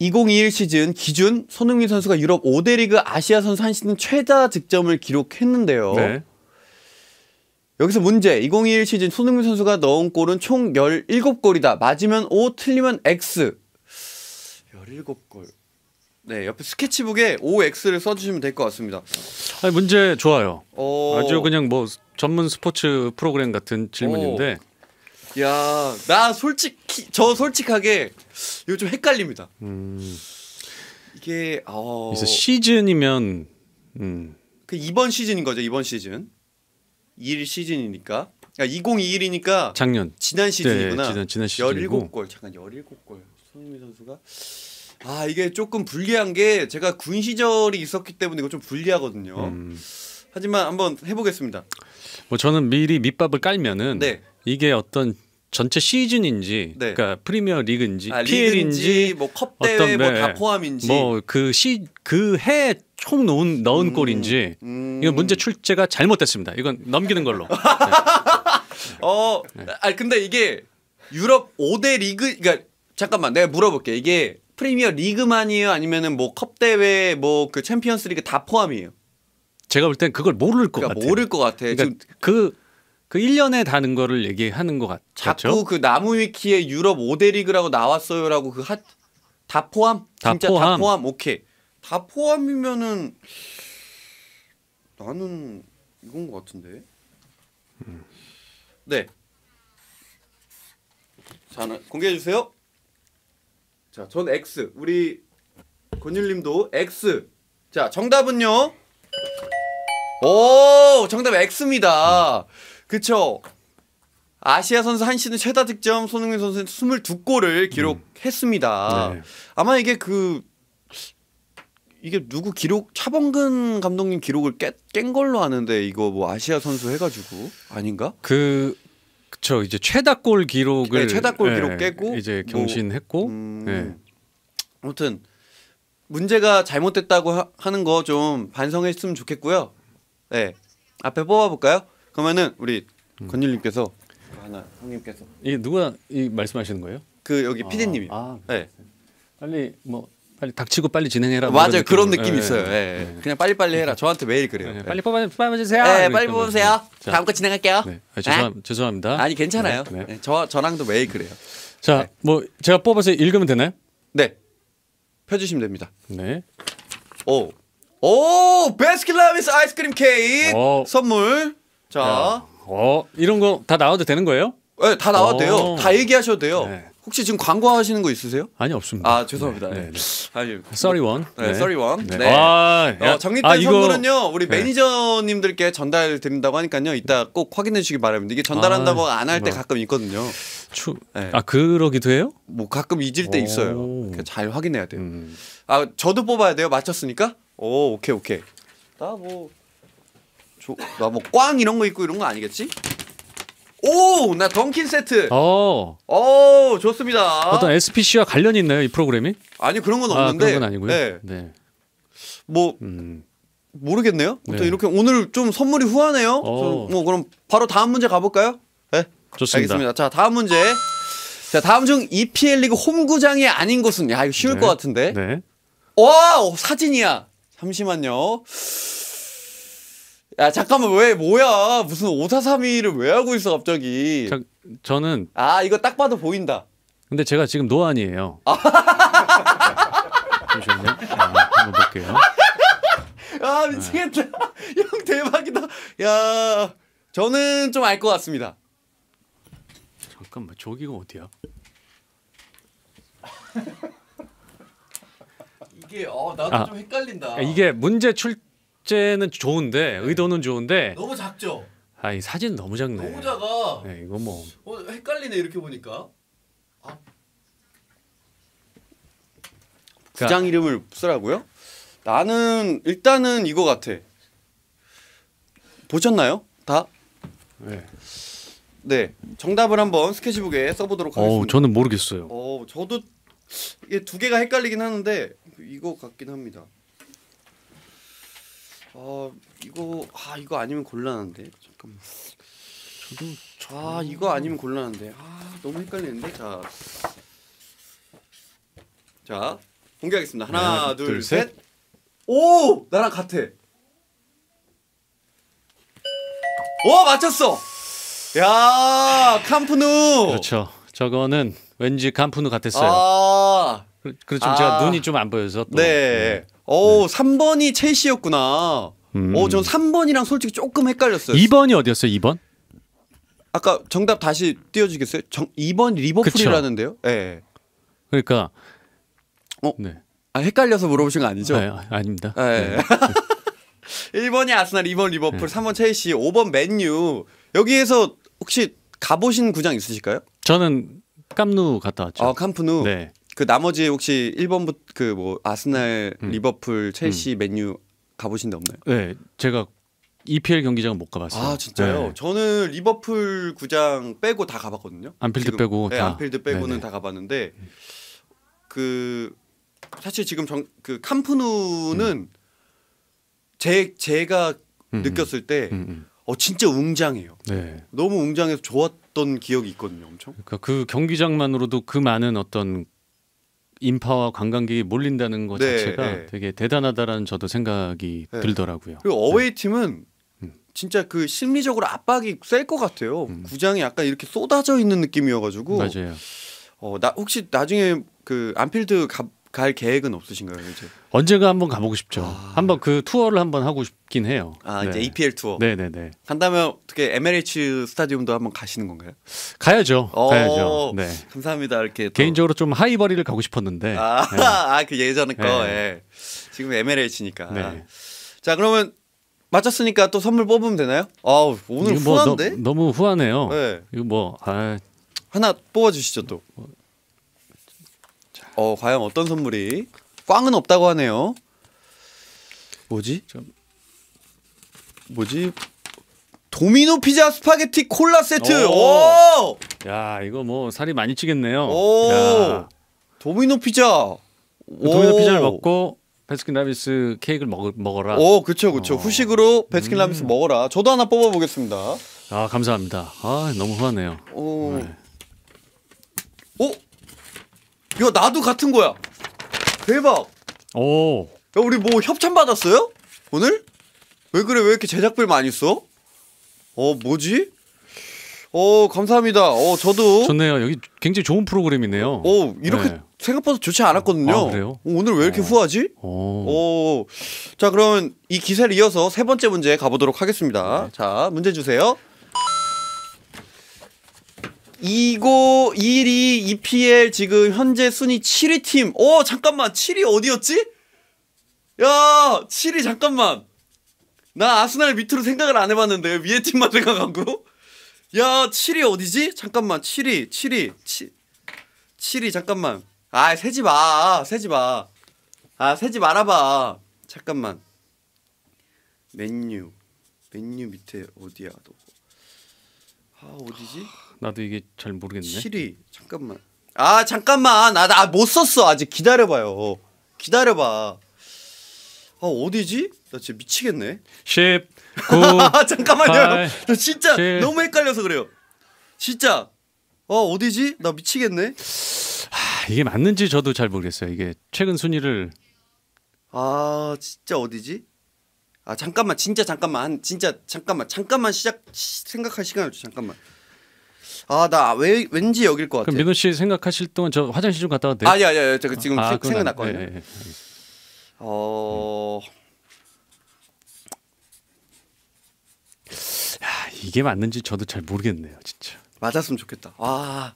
이2021 시즌 기준 손흥민 선수가 유럽 5대 리그 아시아 선수 한 시즌 최다 득점을 기록했는데요. 네. 여기서 문제. 2021 시즌 손흥민 선수가 넣은 골은 총 17골이다. 맞으면 O, 틀리면 X. 열일곱 골. 네, 옆에 스케치북에 OX를 써주시면 될 것 같습니다. 아니, 문제 좋아요. 어... 아주 그냥 뭐 전문 스포츠 프로그램 같은 질문인데. 어... 야, 나 솔직히 저 솔직하게 이거 헷갈립니다. 음... 이게 어... 그래 시즌이면 음. 그 이번 시즌인 거죠, 이번 시즌. 1 시즌이니까. 2021이니까 아, 작년 지난 시즌이구나. 네, 지난 지난 시즌 17골. 잠깐 17골. 손흥민 선수가 아 이게 조금 불리한 게 제가 군 시절이 있었기 때문에 이거 좀 불리하거든요. 음. 하지만 한번 해보겠습니다. 뭐 저는 미리 밑밥을 깔면은 네. 이게 어떤 전체 시즌인지 네. 그러니까 프리미어 리그인지 아, PL인지 뭐 컵 대회 뭐 다 포함인지 뭐 그 시 그 해 총 넣은 넣은 음, 골인지 음. 이거 문제 출제가 잘못됐습니다. 이건 넘기는 걸로. [LAUGHS] 네. 어, 네. 아 근데 이게 유럽 5대 리그 그러니까 잠깐만 내가 물어볼게. 이게 프리미어 리그만이에요? 아니면은 뭐 컵 대회 뭐 그 챔피언스 리그 다 포함이에요? 제가 볼 땐 그걸 모를 것 그러니까 같아요. 모를 것 같아. 그러니까 지금 그, 그 1년에 다는 거를 얘기하는 것 같죠. 자꾸 그 나무 위키에 유럽 5대 리그라고 나왔어요라고 그 핫 다 포함? 다 진짜 포함. 다 포함. 오케이. 다 포함이면은 나는 이건 것 같은데. 음. 네. 자, 공개해 주세요. 자, 전 X. 우리 권율님도 X. 자, 정답은요. 오, 정답 X입니다. 그쵸. 아시아 선수 한 시즌 최다 득점, 손흥민 선수는 22골을 음. 기록했습니다. 네. 아마 이게 그 이게 누구 기록 차범근 감독님 기록을 깬, 깬 걸로 아는데 이거 뭐 아시아 선수 해가지고 아닌가? 그 그쵸 이제 최다골 기록을 네, 최다골 기록 네, 깨고 이제 뭐, 경신했고 뭐, 음, 네. 아무튼 문제가 잘못됐다고 하, 는거 좀 반성했으면 좋겠고요. 네 앞에 뽑아볼까요? 그러면은 우리 건율님께서 음. 하나 형님께서 이 누가 이 말씀하시는 거예요? 그 여기 피디님이 아, 아, 네 빨리 뭐 빨리 닥치고 빨리 진행해라. 뭐 맞아요. 그런 느낌 이 예, 있어요. 예, 예. 예. 그냥 빨리빨리 해라. 저한테 매일 그래요. 예. 예. 빨리 뽑아 뽑아주세요. 예, 빨리 뽑으세요. 자, 다음 거 진행할게요. 네. 아, 죄송함, 네. 죄송합니다. 아니 괜찮아요. 네. 네. 네. 저 저랑도 매일 그래요. 자, 네. 뭐 제가 뽑아서 읽으면 되나요? 네. 펴주시면 됩니다. 네. 오, 오, 베스킨라빈스 아이스크림 케이크 오. 선물. 자, 어, 이런 거 다 나와도 되는 거예요? 네, 다 나와도 오. 돼요. 다 얘기하셔도 돼요. 네. 혹시 지금 광고하시는 거 있으세요? 아니 없습니다. 아 죄송합니다. 네, 네, 네. 아니, 쏘리원. 네, 쏘리원. 네. 네. 네. 아, 어, 정립된 아, 선물은요 우리 네. 매니저님들께 전달드린다고 하니까요 이따 꼭 확인해 주시기 바랍니다. 이게 전달한다고 아, 안할 때 가끔 있거든요. 추... 네. 아 그러기도 해요? 뭐 가끔 잊을 때 오. 있어요. 그러니까 잘 확인해야 돼요. 음. 아 저도 뽑아야 돼요. 맞췄으니까? 오 오케이 오케이. 나 뭐 나뭐 뭐 꽝 이런 거 있고 이런 거 아니겠지? 오, 나 던킨 세트. 어. 오, 어, 좋습니다. 어떤 SPC와 관련 이 있나요, 이 프로그램이? 아니, 그런 건 아, 없는데. 아, 그런 건 아니고요. 네. 네. 뭐 음. 모르겠네요. 네. 이렇게 오늘 좀 선물이 후하네요. 어. 뭐 그럼 바로 다음 문제 가 볼까요? 네. 좋습니다. 알겠습니다. 자, 다음 문제. 자, 다음 중 EPL 리그 홈구장이 아닌 곳은 야, 이거 쉬울 네. 것 같은데. 네. 와, 사진이야. 잠시만요. 야 잠깐만 왜 뭐야 무슨 5432를 왜 하고 있어 갑자기 자, 저는 아 이거 딱 봐도 보인다 근데 제가 지금 노안이에요 [LAUGHS] 아, 잠시만요 아, 한번 볼게요 아 미치겠다 네. 형 대박이다 야 저는 좀 알 것 같습니다 잠깐만 저기가 어디야 [LAUGHS] 이게 어 나도 아, 좀 헷갈린다 이게 문제 출 작제는 좋은데 네. 의도는 좋은데 너무 작죠. 아 이 사진 너무 작네. 너무 작아. 네, 이거 뭐. 어, 헷갈리네 이렇게 보니까. 아. 그러니까... 이름을 쓰라고요? 나는 일단은 이거 같아. 보셨나요? 다? 네. 네. 정답을 한번 스케치북에 써보도록 하겠습니다. 어, 저는 모르겠어요. 어, 저도 이게 두 개가 헷갈리긴 하는데 이거 같긴 합니다. 어 이거 아 이거 아니면 곤란한데 잠깐만 저도 저... 아 이거 아니면 곤란한데 아 너무 헷갈리는데 자 자, 공개하겠습니다. 하나, 네, 둘, 둘 셋. 셋. 오! 나랑 같아. 오, 맞췄어. 야, 캄프누. 그렇죠. 저거는 왠지 캄프누 같았어요. 아. 그렇죠. 아. 제가 눈이 좀 안 보여서 또. 네. 네. 오, 어, 네. 3번이 첼시였구나. 음. 어, 전 3번이랑 솔직히 조금 헷갈렸어요. 2번이 어디였어요? 2번? 아까 정답 다시 띄워 주겠어요? 정 2번 리버풀이라는데요? 예. 네. 그러니까 어. 네. 아, 헷갈려서 물어보신 거 아니죠? 아, 아, 아, 예. 네, 아, 닙니다 네. 1번이 아스날, 2번 리버풀, 네. 3번 첼시, 5번 맨유. 여기에서 혹시 가보신 구장 있으실까요? 저는 깜누 갔다 왔죠. 아, 어, 캄프누. 네. 그 나머지 혹시 1번부터 그뭐 아스날, 음, 음. 리버풀, 첼시, 음. 맨유 가보신 데 없나요? 네, 제가 EPL 경기장은 못 가봤어요. 아 진짜요? 네. 저는 리버풀 구장 빼고 다 가봤거든요. 안필드 빼고 네, 다. 안필드 빼고는 네네. 다 가봤는데 그 사실 지금 정, 그 캄프누는 음. 제 제가 음음. 음. 느꼈을 때 어, 진짜 웅장해요. 네. 너무 웅장해서 좋았던 기억이 있거든요, 엄청. 그러니까 그 경기장만으로도 그 많은 어떤 인파와 관광객이 몰린다는 것 네, 자체가 네. 되게 대단하다라는 저도 생각이 네. 들더라고요. 그리고 어웨이 네. 팀은 음. 진짜 그 심리적으로 압박이 셀 것 같아요. 음. 구장이 약간 이렇게 쏟아져 있는 느낌이어가지고 맞아요. 어, 나 혹시 나중에 그 안필드 가, 갈 계획은 없으신가요, 이제? 언젠가 한번 가보고 싶죠. 아... 한번 그 투어를 한번 하고 싶긴 해요. 아 네. 이제 e EPL 투어. 네네네. 간다면 어떻게 MLH 스타디움도 한번 가시는 건가요? 가야죠. 오... 어, 가야죠. 네. 감사합니다. 이렇게 또. 개인적으로 좀 하이버리를 가고 싶었는데. 아그 네. [LAUGHS] 아, 그 예전에 거. 네. 예. 지금 MLH니까. 네. 자 그러면 맞췄으니까 또 선물 뽑으면 되나요? 아 오늘 뭐 후한데? 너, 무 후하네요. 네. 이거 뭐 아... 하나 뽑아주시죠 또. 뭐. 어 과연 어떤 선물이? 꽝은 없다고 하네요. 뭐지? 뭐지? 도미노 피자 스파게티 콜라 세트. 오! 오! 야, 이거 뭐 살이 많이 찌겠네요. 오! 도미노 피자. 그 도미노 피자를 먹고 베스킨라빈스 케이크를 먹, 먹어라. 오, 그쵸, 그쵸. 어. 후식으로 베스킨라빈스 음. 먹어라. 저도 하나 뽑아보겠습니다. 아, 감사합니다. 아, 너무 후하네요. 오. 네. 오? 이거 나도 같은 거야. 대박. 오. 야, 우리 뭐 협찬 받았어요? 오늘? 왜 그래? 왜 이렇게 제작비를 많이 써? 어, 뭐지? 어, 감사합니다. 어, 저도 좋네요. 여기 굉장히 좋은 프로그램이네요. 어, 이렇게 네. 생각보다 좋지 않았거든요. 아, 그래요? 어, 오늘 왜 이렇게 어. 후하지? 오. 어. 자, 그러면 이 기사를 이어서 세 번째 문제 가보도록 하겠습니다. 네. 자, 문제 주세요. 이고 1위 EPL 지금 현재 순위 7위 팀. 오 어, 잠깐만 7위 어디였지? 야 7위 잠깐만. 나 아스날 밑으로 생각을 안 해봤는데 위에 팀만 [LAUGHS] 생각하고. 야 7위 어디지? 잠깐만 7위 7위 7, 7위 잠깐만. 아 세지 마 세지 마. 아 세지 말아봐. 잠깐만. 맨유 맨유 밑에 어디야 너? 아 어디지? 나도 이게 잘 모르겠네. 시리 잠깐만. 아 잠깐만 나나못 아, 썼어 아직 기다려봐요. 기다려봐. 아 어디지? 나 진짜 미치겠네. 10 9 [LAUGHS] 잠깐만요. 8, 나 진짜 10, 너무 헷갈려서 그래요. 진짜. 어 어디지? 나 미치겠네. 하, 이게 맞는지 저도 잘 모르겠어요. 이게 최근 순위를 아 진짜 어디지? 아 잠깐만 진짜 잠깐만 진짜 잠깐만 잠깐만 시작 시, 생각할 시간을 줘 잠깐만. 아나 왠지 여길 것 같아. 그럼 민호 씨 생각하실 동안 저 화장실 좀 갔다 와도 요 아니 아니 아니 제가 지금 아, 생, 각났거든요 네, 네, 네 어. 야, 이게 맞는지 저도 잘 모르겠네요, 진짜. 맞았으면 좋겠다. 아,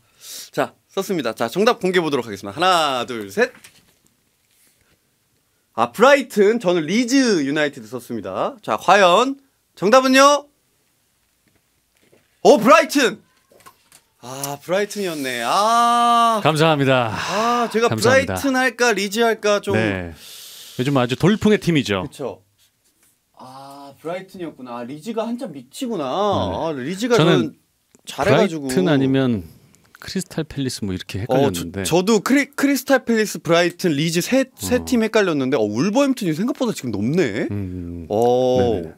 자 썼습니다. 자 정답 공개 보도록 하겠습니다. 하나, 둘, 셋. 아 브라이튼 저는 리즈 유나이티드 썼습니다. 자 과연 정답은요? 오 어, 브라이튼. 아 브라이튼이었네. 아 감사합니다. 아 제가 감사합니다. 브라이튼 할까 리즈 할까 좀 네. 요즘 아주 돌풍의 팀이죠. 그렇죠. 아 브라이튼이었구나. 아, 리즈가 한참 미치구나. 네. 아, 리즈가 저는 잘해가지고 브라이튼 아니면 크리스탈 팰리스 뭐 이렇게 헷갈렸는데 어, 저, 도 크리, 크리스탈 팰리스 브라이튼 리즈 세세팀 어. 헷갈렸는데 어, 울버햄튼이 생각보다 지금 높네. 음, 어. 음. 네네야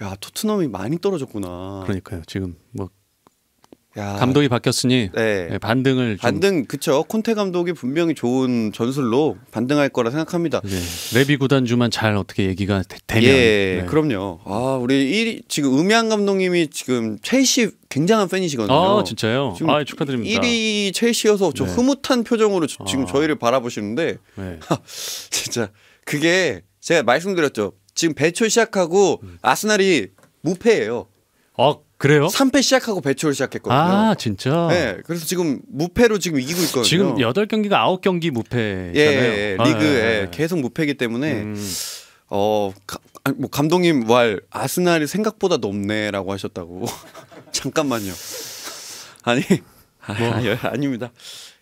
네. 토트넘이 많이 떨어졌구나. 그러니까요. 지금 뭐 야. 감독이 바뀌었으니 네. 네 반등을 반등 그쵸 콘테 감독이 분명히 좋은 전술로 반등할 거라 생각합니다. 네. 레비 구단주만 잘 어떻게 얘기가 되, 되면 예, 네. 그럼요. 아 우리 1, 지금 음양 감독님이 지금 첼시 굉장한 팬이시거든요. 아 진짜요? 지금 아, 축하드립니다. 1위 첼시여서 저 네. 흐뭇한 표정으로 저, 지금 아. 저희를 바라보시는데 진짜 그게 제가 말씀드렸죠. 지금 배초 시작하고 아스날이 무패예요. 아 그래요? 3패 시작하고 배초를 시작했거든요. 아, 진짜? 네. 그래서 지금 무패로 지금 이기고 있거든요. 지금 8경기가 9경기 무패잖아요. 예, 예, 아, 리그에 예, 예, 예, 계속 무패이기 때문에 음. 어, 가, 아, 뭐 감독님 왈 아스날이 생각보다 높네라고 하셨다고. [LAUGHS] 잠깐만요. 아니. 아, 뭐. 아, 아닙니다.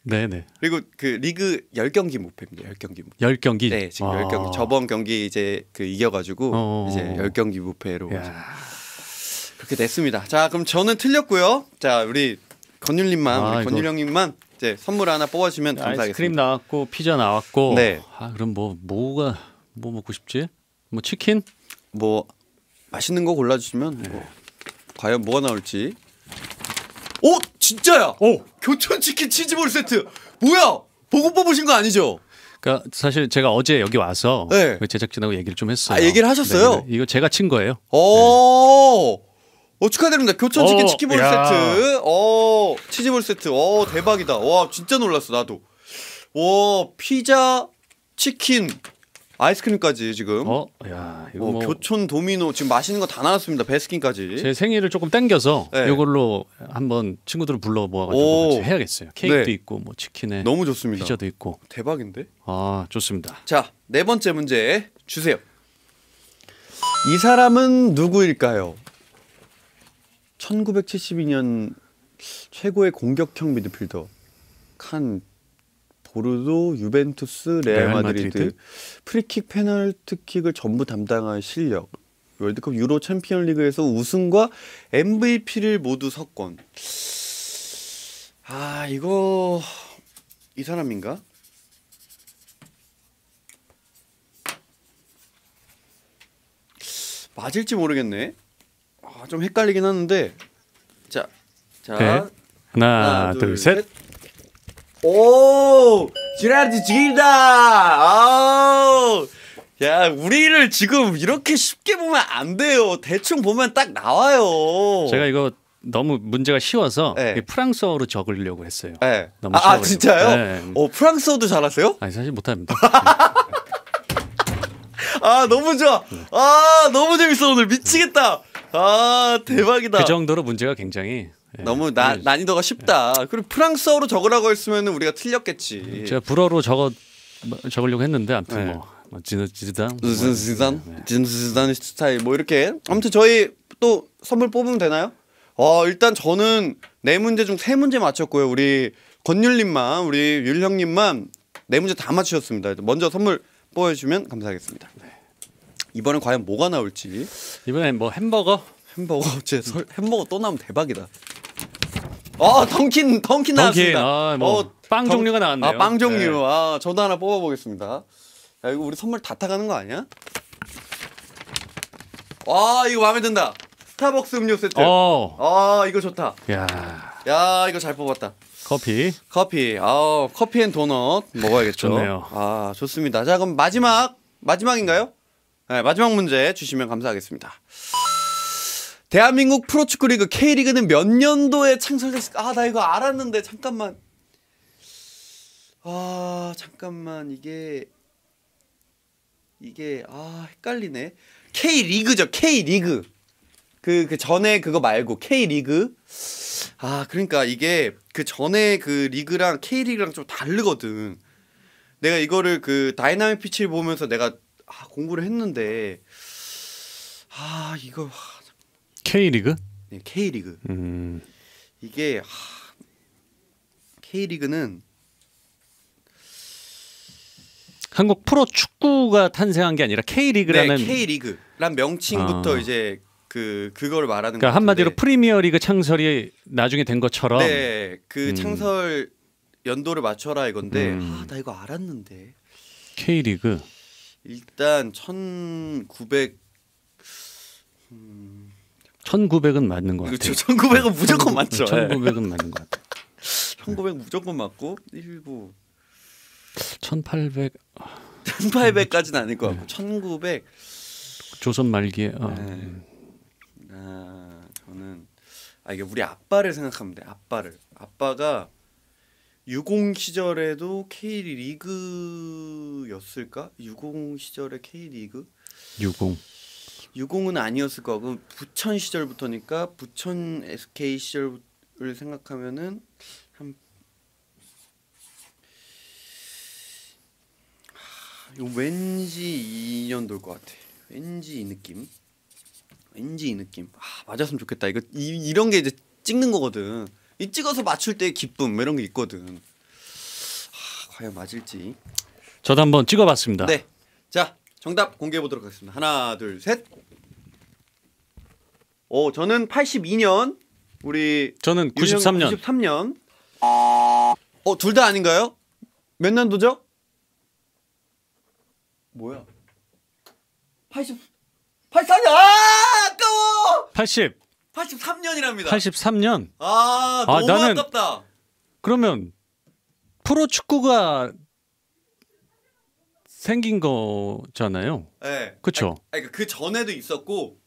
네네. 네. 그리고 그 리그 10경기 무패입니다. 10경기 무패. 10경기. 네, 지금 아. 10경기. 저번 경기 이제 그 이겨 어. 가지고 이제 10경기 무패로 그렇게 됐습니다자 그럼 저는 틀렸고요. 자 우리 건율님만 아, 우 건율 형님만 이제 선물 하나 뽑아주면 감사하겠습니다. 크림 나왔고 피자 나왔고. 네. 아 그럼 뭐 뭐가 뭐 먹고 싶지? 뭐 치킨? 뭐 맛있는 거 골라주시면 뭐 과연 뭐가 나올지. 오 진짜야. 오 교촌 치킨 치즈볼 세트. 뭐야? 보고 뽑으신 거 아니죠? 그러니까 사실 제가 어제 여기 와서 네. 그 제작진하고 얘기를 좀 했어요. 아, 얘기를 하셨어요? 네, 네, 네. 이거 제가 친 거예요. 오. 네. 어, 축하드립니다. 교촌 치킨 어, 치킨볼 세트. 어, 치즈볼 세트. 어, 대박이다. 와, 진짜 놀랐어, 나도. 와, 피자, 치킨, 아이스크림까지 지금. 어, 야, 이거 어, 뭐 교촌 도미노 지금 맛있는 거 다 나왔습니다. 베스킨까지. 제 생일을 조금 당겨서 네. 이걸로 한번 친구들을 불러 모아가지고 뭐 같이 해야겠어요. 케이크도 네. 있고 뭐 치킨에 너무 좋습니다. 피자도 있고 대박인데. 아, 좋습니다. 자, 네 번째 문제 주세요. 이 사람은 누구일까요? 1972년 최고의 공격형 미드필더 칸 보르도, 유벤투스, 레알 마드리드, 프리킥, 페널티킥을 전부 담당한 실력. 월드컵 유로 챔피언리그에서 우승과 MVP를 모두 석권. 아 이거 이 사람인가? 맞을지 모르겠네. 아, 좀 헷갈리긴 하는데 자, 자 네. 하나, 하나 둘셋 둘, 오 지랄지 죽인다 아우 야 우리를 지금 이렇게 쉽게 보면 안 돼요 대충 보면 딱 나와요 제가 이거 너무 문제가 쉬워서 네. 프랑스어로 적으려고 했어요. 네. 너무 아, 아 진짜요? 네. 어 프랑스어도 잘하세요? 아니 사실 못합니다. [LAUGHS] 아 너무 좋아. 아 너무 재밌어 오늘 미치겠다. 아 대박이다. 그 정도로 문제가 굉장히 예, 너무 나, 예. 난이도가 쉽다. 그리고 프랑스어로 적으라고 했으면 우리가 틀렸겠지. 제가 불어로 적어 적으려고 했는데 아무튼 네. 뭐, 뭐 지지단 뭐 지지단 뭐 네, 네. 지지단 스타일 뭐 이렇게 아무튼 저희 또 선물 뽑으면 되나요? 어 일단 저는 네 문제 중 세 문제 맞췄고요. 우리 권율님만 우리 율 형님만 네 문제 다 맞추셨습니다. 먼저 선물 뽑아주시면 감사하겠습니다. 이번엔 과연 뭐가 나올지. 이번엔 뭐 햄버거? 햄버거 제 [LAUGHS] 햄버거 또 나오면 대박이다. 어 던킨 던킨 나왔습니다. 아, 뭐빵 어, 종류가 나왔네요. 아, 빵 종류. 네. 아 저도 하나 뽑아보겠습니다. 야 이거 우리 선물 다 타가는 거 아니야? 와 이거 마음에 든다. 스타벅스 음료 세트. 오. 어. 아 이거 좋다. 야. 야 이거 잘 뽑았다. 커피. 커피. 아 커피 앤 도넛 먹어야겠죠. 좋네요. 아 좋습니다. 자 그럼 마지막 마지막인가요? 네, 마지막 문제 주시면 감사하겠습니다. 대한민국 프로축구리그 K리그는 몇 년도에 창설됐을까? 아, 나 이거 알았는데 잠깐만. 아, 잠깐만 이게 이게 아, 헷갈리네. K리그죠. K리그. 그, 그 전에 그거 말고 K리그. 아, 그러니까 이게 그 전에 그 리그랑 K리그랑 좀 다르거든. 내가 이거를 그 다이나믹 피치를 보면서 내가 아, 공부를 했는데 아 이거 K 리그? 네, K 리그. 음. 이게 하, K 리그는 한국 프로 축구가 탄생한 게 아니라 K 리그라는 네, K 리그란 명칭부터 아. 이제 그 그걸 말하는 그러니까 한마디로 프리미어 리그 창설이 나중에 된 것처럼 네, 그 음. 창설 연도를 맞춰라 이건데 아, 음. 아나 이거 알았는데 K 리그 일단 1900 음... 1900은 맞는 것 그렇죠. 같아요. 1900은 무조건 맞죠. 1900은 맞는 것 같아요. 1900 [LAUGHS] 무조건 맞고 19 1800 1800까지는 아닐 것 같고 네. 1900 조선 말기에 아. 네. 아 저는 아 이게 우리 아빠를 생각하면 돼. 아빠를 아빠가 유공 시절에도 K 리그였을까? 유공 시절에 K 리그? 유공. 유공은 아니었을 거고 부천 시절부터니까 부천 SK 시절을 생각하면은 한 왠지 2년도것 같아. 왠지 이 느낌. 왠지 이 느낌. 아, 맞았으면 좋겠다. 이거 이, 이런 게 이제 찍는 거거든. 이 찍어서 맞출 때 기쁨 뭐 이런 게 있거든. 하, 과연 맞을지. 저도 한번 찍어봤습니다. 네. 자 정답 공개해 보도록 하겠습니다. 하나 둘 셋. 오 저는 82년 우리 저는 93년. 93년. 어둘 다 아닌가요? 몇 년도죠? 뭐야? 80 84년 아 아까워. 80 83년이랍니다. 83년. 아, 아, 너무 아, 나는, 아깝다. 그러면 프로 축구가 생긴 거잖아요. 네. 그렇죠. 그 전에도 있었고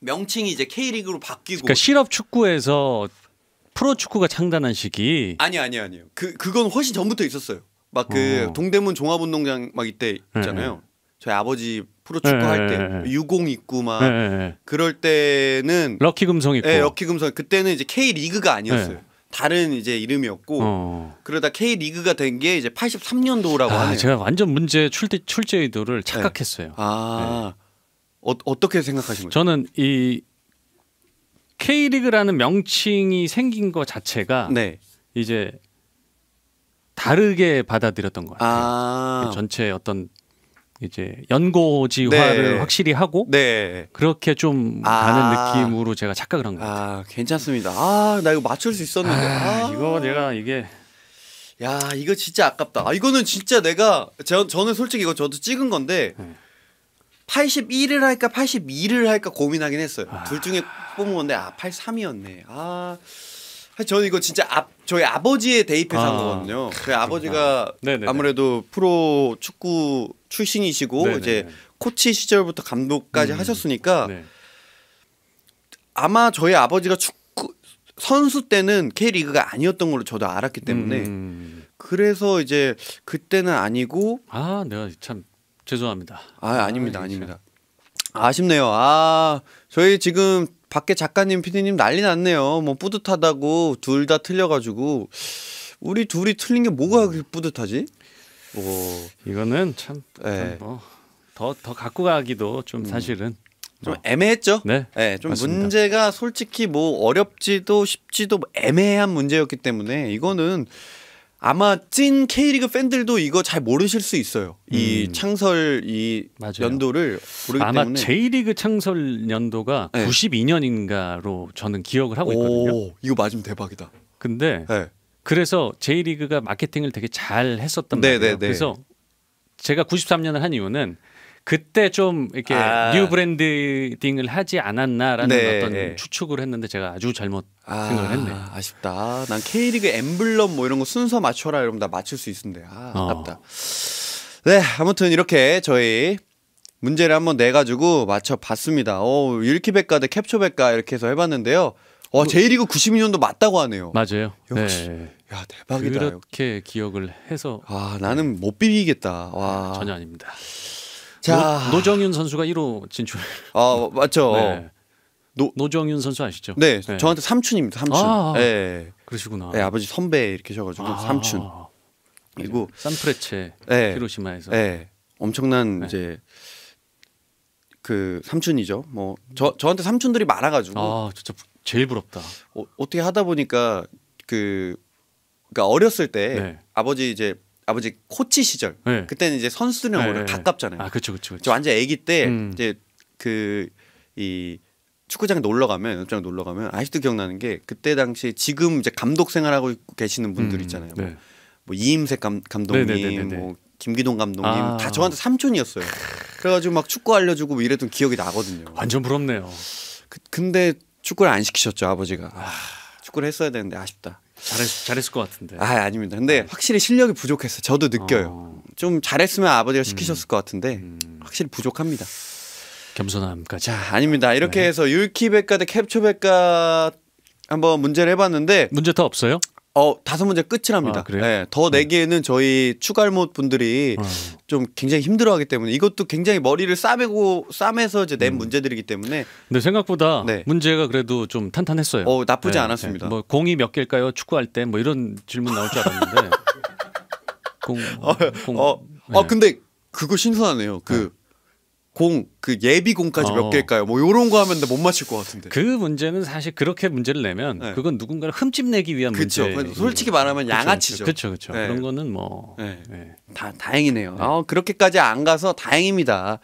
명칭이 이제 K리그로 바뀌고 그러니까 실업 축구에서 프로 축구가 창단한 시기. 아니 아니 아니요. 그 그건 훨씬 전부터 있었어요. 막그 어. 동대문 종합운동장 막 이때 네, 네. 있잖아요. 네. 저희 아버지 프로축구 할때 예, 예, 예. 유공 있고 막 그럴 때는 럭키 금성 있고 예, 럭키 금성 그때는 이제 K 리그가 아니었어요. 다른 이제 이름이었고 어. 그러다 K 리그가 된 게 이제 83년도라고 아, 하네요. 제가 완전 문제 출제 출제 의도를 네. 착각했어요. 아 어, 떻게 생각하시는 거예 저는 이 K 리그라는 명칭이 생긴 것 자체가 네. 이제 다르게 받아들였던 것 같아요. 아~ 전체 어떤 이제 연고지화를 네. 확실히 하고 네. 그렇게 좀 아. 가는 느낌으로 제가 착각을 한거예요 아, 괜찮습니다. 아, 나 이거 맞출 수 있었는데. 아, 아. 이거 내가 이게 야, 이거 진짜 아깝다. 아, 이거는 진짜 내가 저, 저는 솔직히 이거 저도 찍은 건데 네. 81을 할까 82를 할까 고민하긴 했어요. 아. 둘 중에 뽑은 건데 아, 83이었네. 아. 저는 이거 진짜 아, 저희 아버지의 대입해서 아, 한 거거든요. 저희 아버지가 네네네. 아무래도 프로 축구 출신이시고 네네. 이제 코치 시절부터 감독까지 음. 하셨으니까 네. 아마 저희 아버지가 축구 선수 때는 K리그가 아니었던 걸로 저도 알았기 때문에 음. 그래서 이제 그때는 아니고 아 내가 참 죄송합니다. 아 아닙니다, 아, 아닙니다. 네. 아쉽네요. 아 저희 지금 밖에 작가님, 피디님 난리 났네요. 뭐 뿌듯하다고 둘 다 틀려가지고 우리 둘이 틀린 게 뭐가 그렇게 뿌듯하지? 있 이거는 참 예. 뭐더더 더 갖고 가기도 좀 음. 사실은 좀 뭐. 애매했죠. 네, 네좀 예, 맞습니다. 문제가 솔직히 뭐 어렵지도 쉽지도 뭐 애매한 문제였기 때문에 이거는 아마 찐 K리그 팬들도 이거 잘 모르실 수 있어요. 음. 이 창설 이 맞아요. 연도를 모르기 아마 때문에 J리그 창설 연도가 네. 예. 92년인가로 저는 기억을 하고 있거든요. 오, 이거 맞으면 대박이다. 근데 네. 그래서 J리그가 마케팅을 되게 잘 했었던 거말요 네, 네, 네. 그래서 제가 93년을 한 이유는 그때 좀 이렇게 아. 뉴 브랜딩을 하지 않았나라는 네, 어떤 추측을 했는데 제가 아주 잘못 아, 생각을 했네요. 아쉽다. 난 K리그 엠블럼 뭐 이런 거 순서 맞춰라 이러면 다 맞출 수 있는데 아, 어. 아깝다. 네, 아무튼 이렇게 저희 문제를 한번 내 가지고 맞춰 봤습니다. 어, 일키백과 대 캡처백과 이렇게 해서 해 봤는데요. 어, 그, 뭐 J리그 92년도 맞다고 하네요. 맞아요. 역시. 네. 야 대박이다. 그렇게 기억을 해서 아 나는 못 비비겠다. 와 네, 전혀 아닙니다. 자 노, 정윤 선수가 1호 진출. 아 맞죠. 네. 노정윤 선수 아시죠? 네, 네. 저한테 삼촌입니다. 삼촌. 아, 아, 네. 그러시구나. 네, 아버지 선배 이렇게 셔가지고 아, 삼촌. 그리고 네, 산프레체 예. 네. 히로시마에서 네. 엄청난 이제 그 삼촌이죠. 뭐 저 저한테 삼촌들이 많아가지고 아 진짜 제일 부럽다. 어, 어떻게 하다 보니까 그 그러니까 어렸을 때 네. 아버지 이제 아버지 코치 시절 네. 그때는 이제 선수들이랑 네. 가깝잖아요. 네, 네. 아 그렇죠, 그렇죠 그렇죠. 저 완전 아기 때 음. 이제 그 이 축구장에 놀러 가면 연장 놀러 가면 아직도 기억나는 게 그때 당시 지금 이제 감독 생활하고 계시는 분들 음, 있잖아요. 음. 네. 뭐 이임색 감, 감독님 네, 뭐 김기동 감독님 아. 다 저한테 삼촌이었어요. 그래가지고 막 축구 알려주고 뭐 이랬던 기억이 나거든요. 완전 부럽네요. 그, 근데 축구를 안 시키셨죠 아버지가. 아, 축구를 했어야 되는데 아쉽다. 잘했, 잘했을 것 같은데. 아, 아닙니다. 근데 네. 확실히 실력이 부족했어요. 저도 느껴요. 어. 좀 잘했으면 아버지가 음. 시키셨을 것 같은데 음. 확실히 부족합니다. 겸손함까지. 자, 아닙니다. 이렇게 네. 해서 율키백과 대 캡처백과 한번 문제를 해봤는데 문제 더 없어요? 어 다섯 문제 끝이랍니다. 아, 예, 네, 더 내기에는 저희 추갈못 분들이 어. 좀 굉장히 힘들어하기 때문에 이것도 굉장히 머리를 싸매고 싸매서 이제 낸 음. 문제들이기 때문에. 근데 생각보다 네. 문제가 그래도 좀 탄탄했어요. 어 나쁘지 네, 않았습니다. 네. 뭐 공이 몇 개일까요? 축구할 때 뭐 이런 질문 나올 줄 알았는데. [LAUGHS] 공, 어, 공, 어, 어 네. 근데 그거 신선하네요. 그 네. 공그 예비 공까지 어. 몇 개일까요? 뭐이런거 하면 못 맞힐 것 같은데. 그 문제는 사실 그렇게 문제를 내면 네. 그건 누군가를 흠집내기 위한 문제. 그죠 솔직히 말하면 양아치죠. 그렇죠, 그렇죠. 네. 그런 거는 뭐. 네. 네. 다 다행이네요. 네. 아, 그렇게까지 안 가서 다행입니다.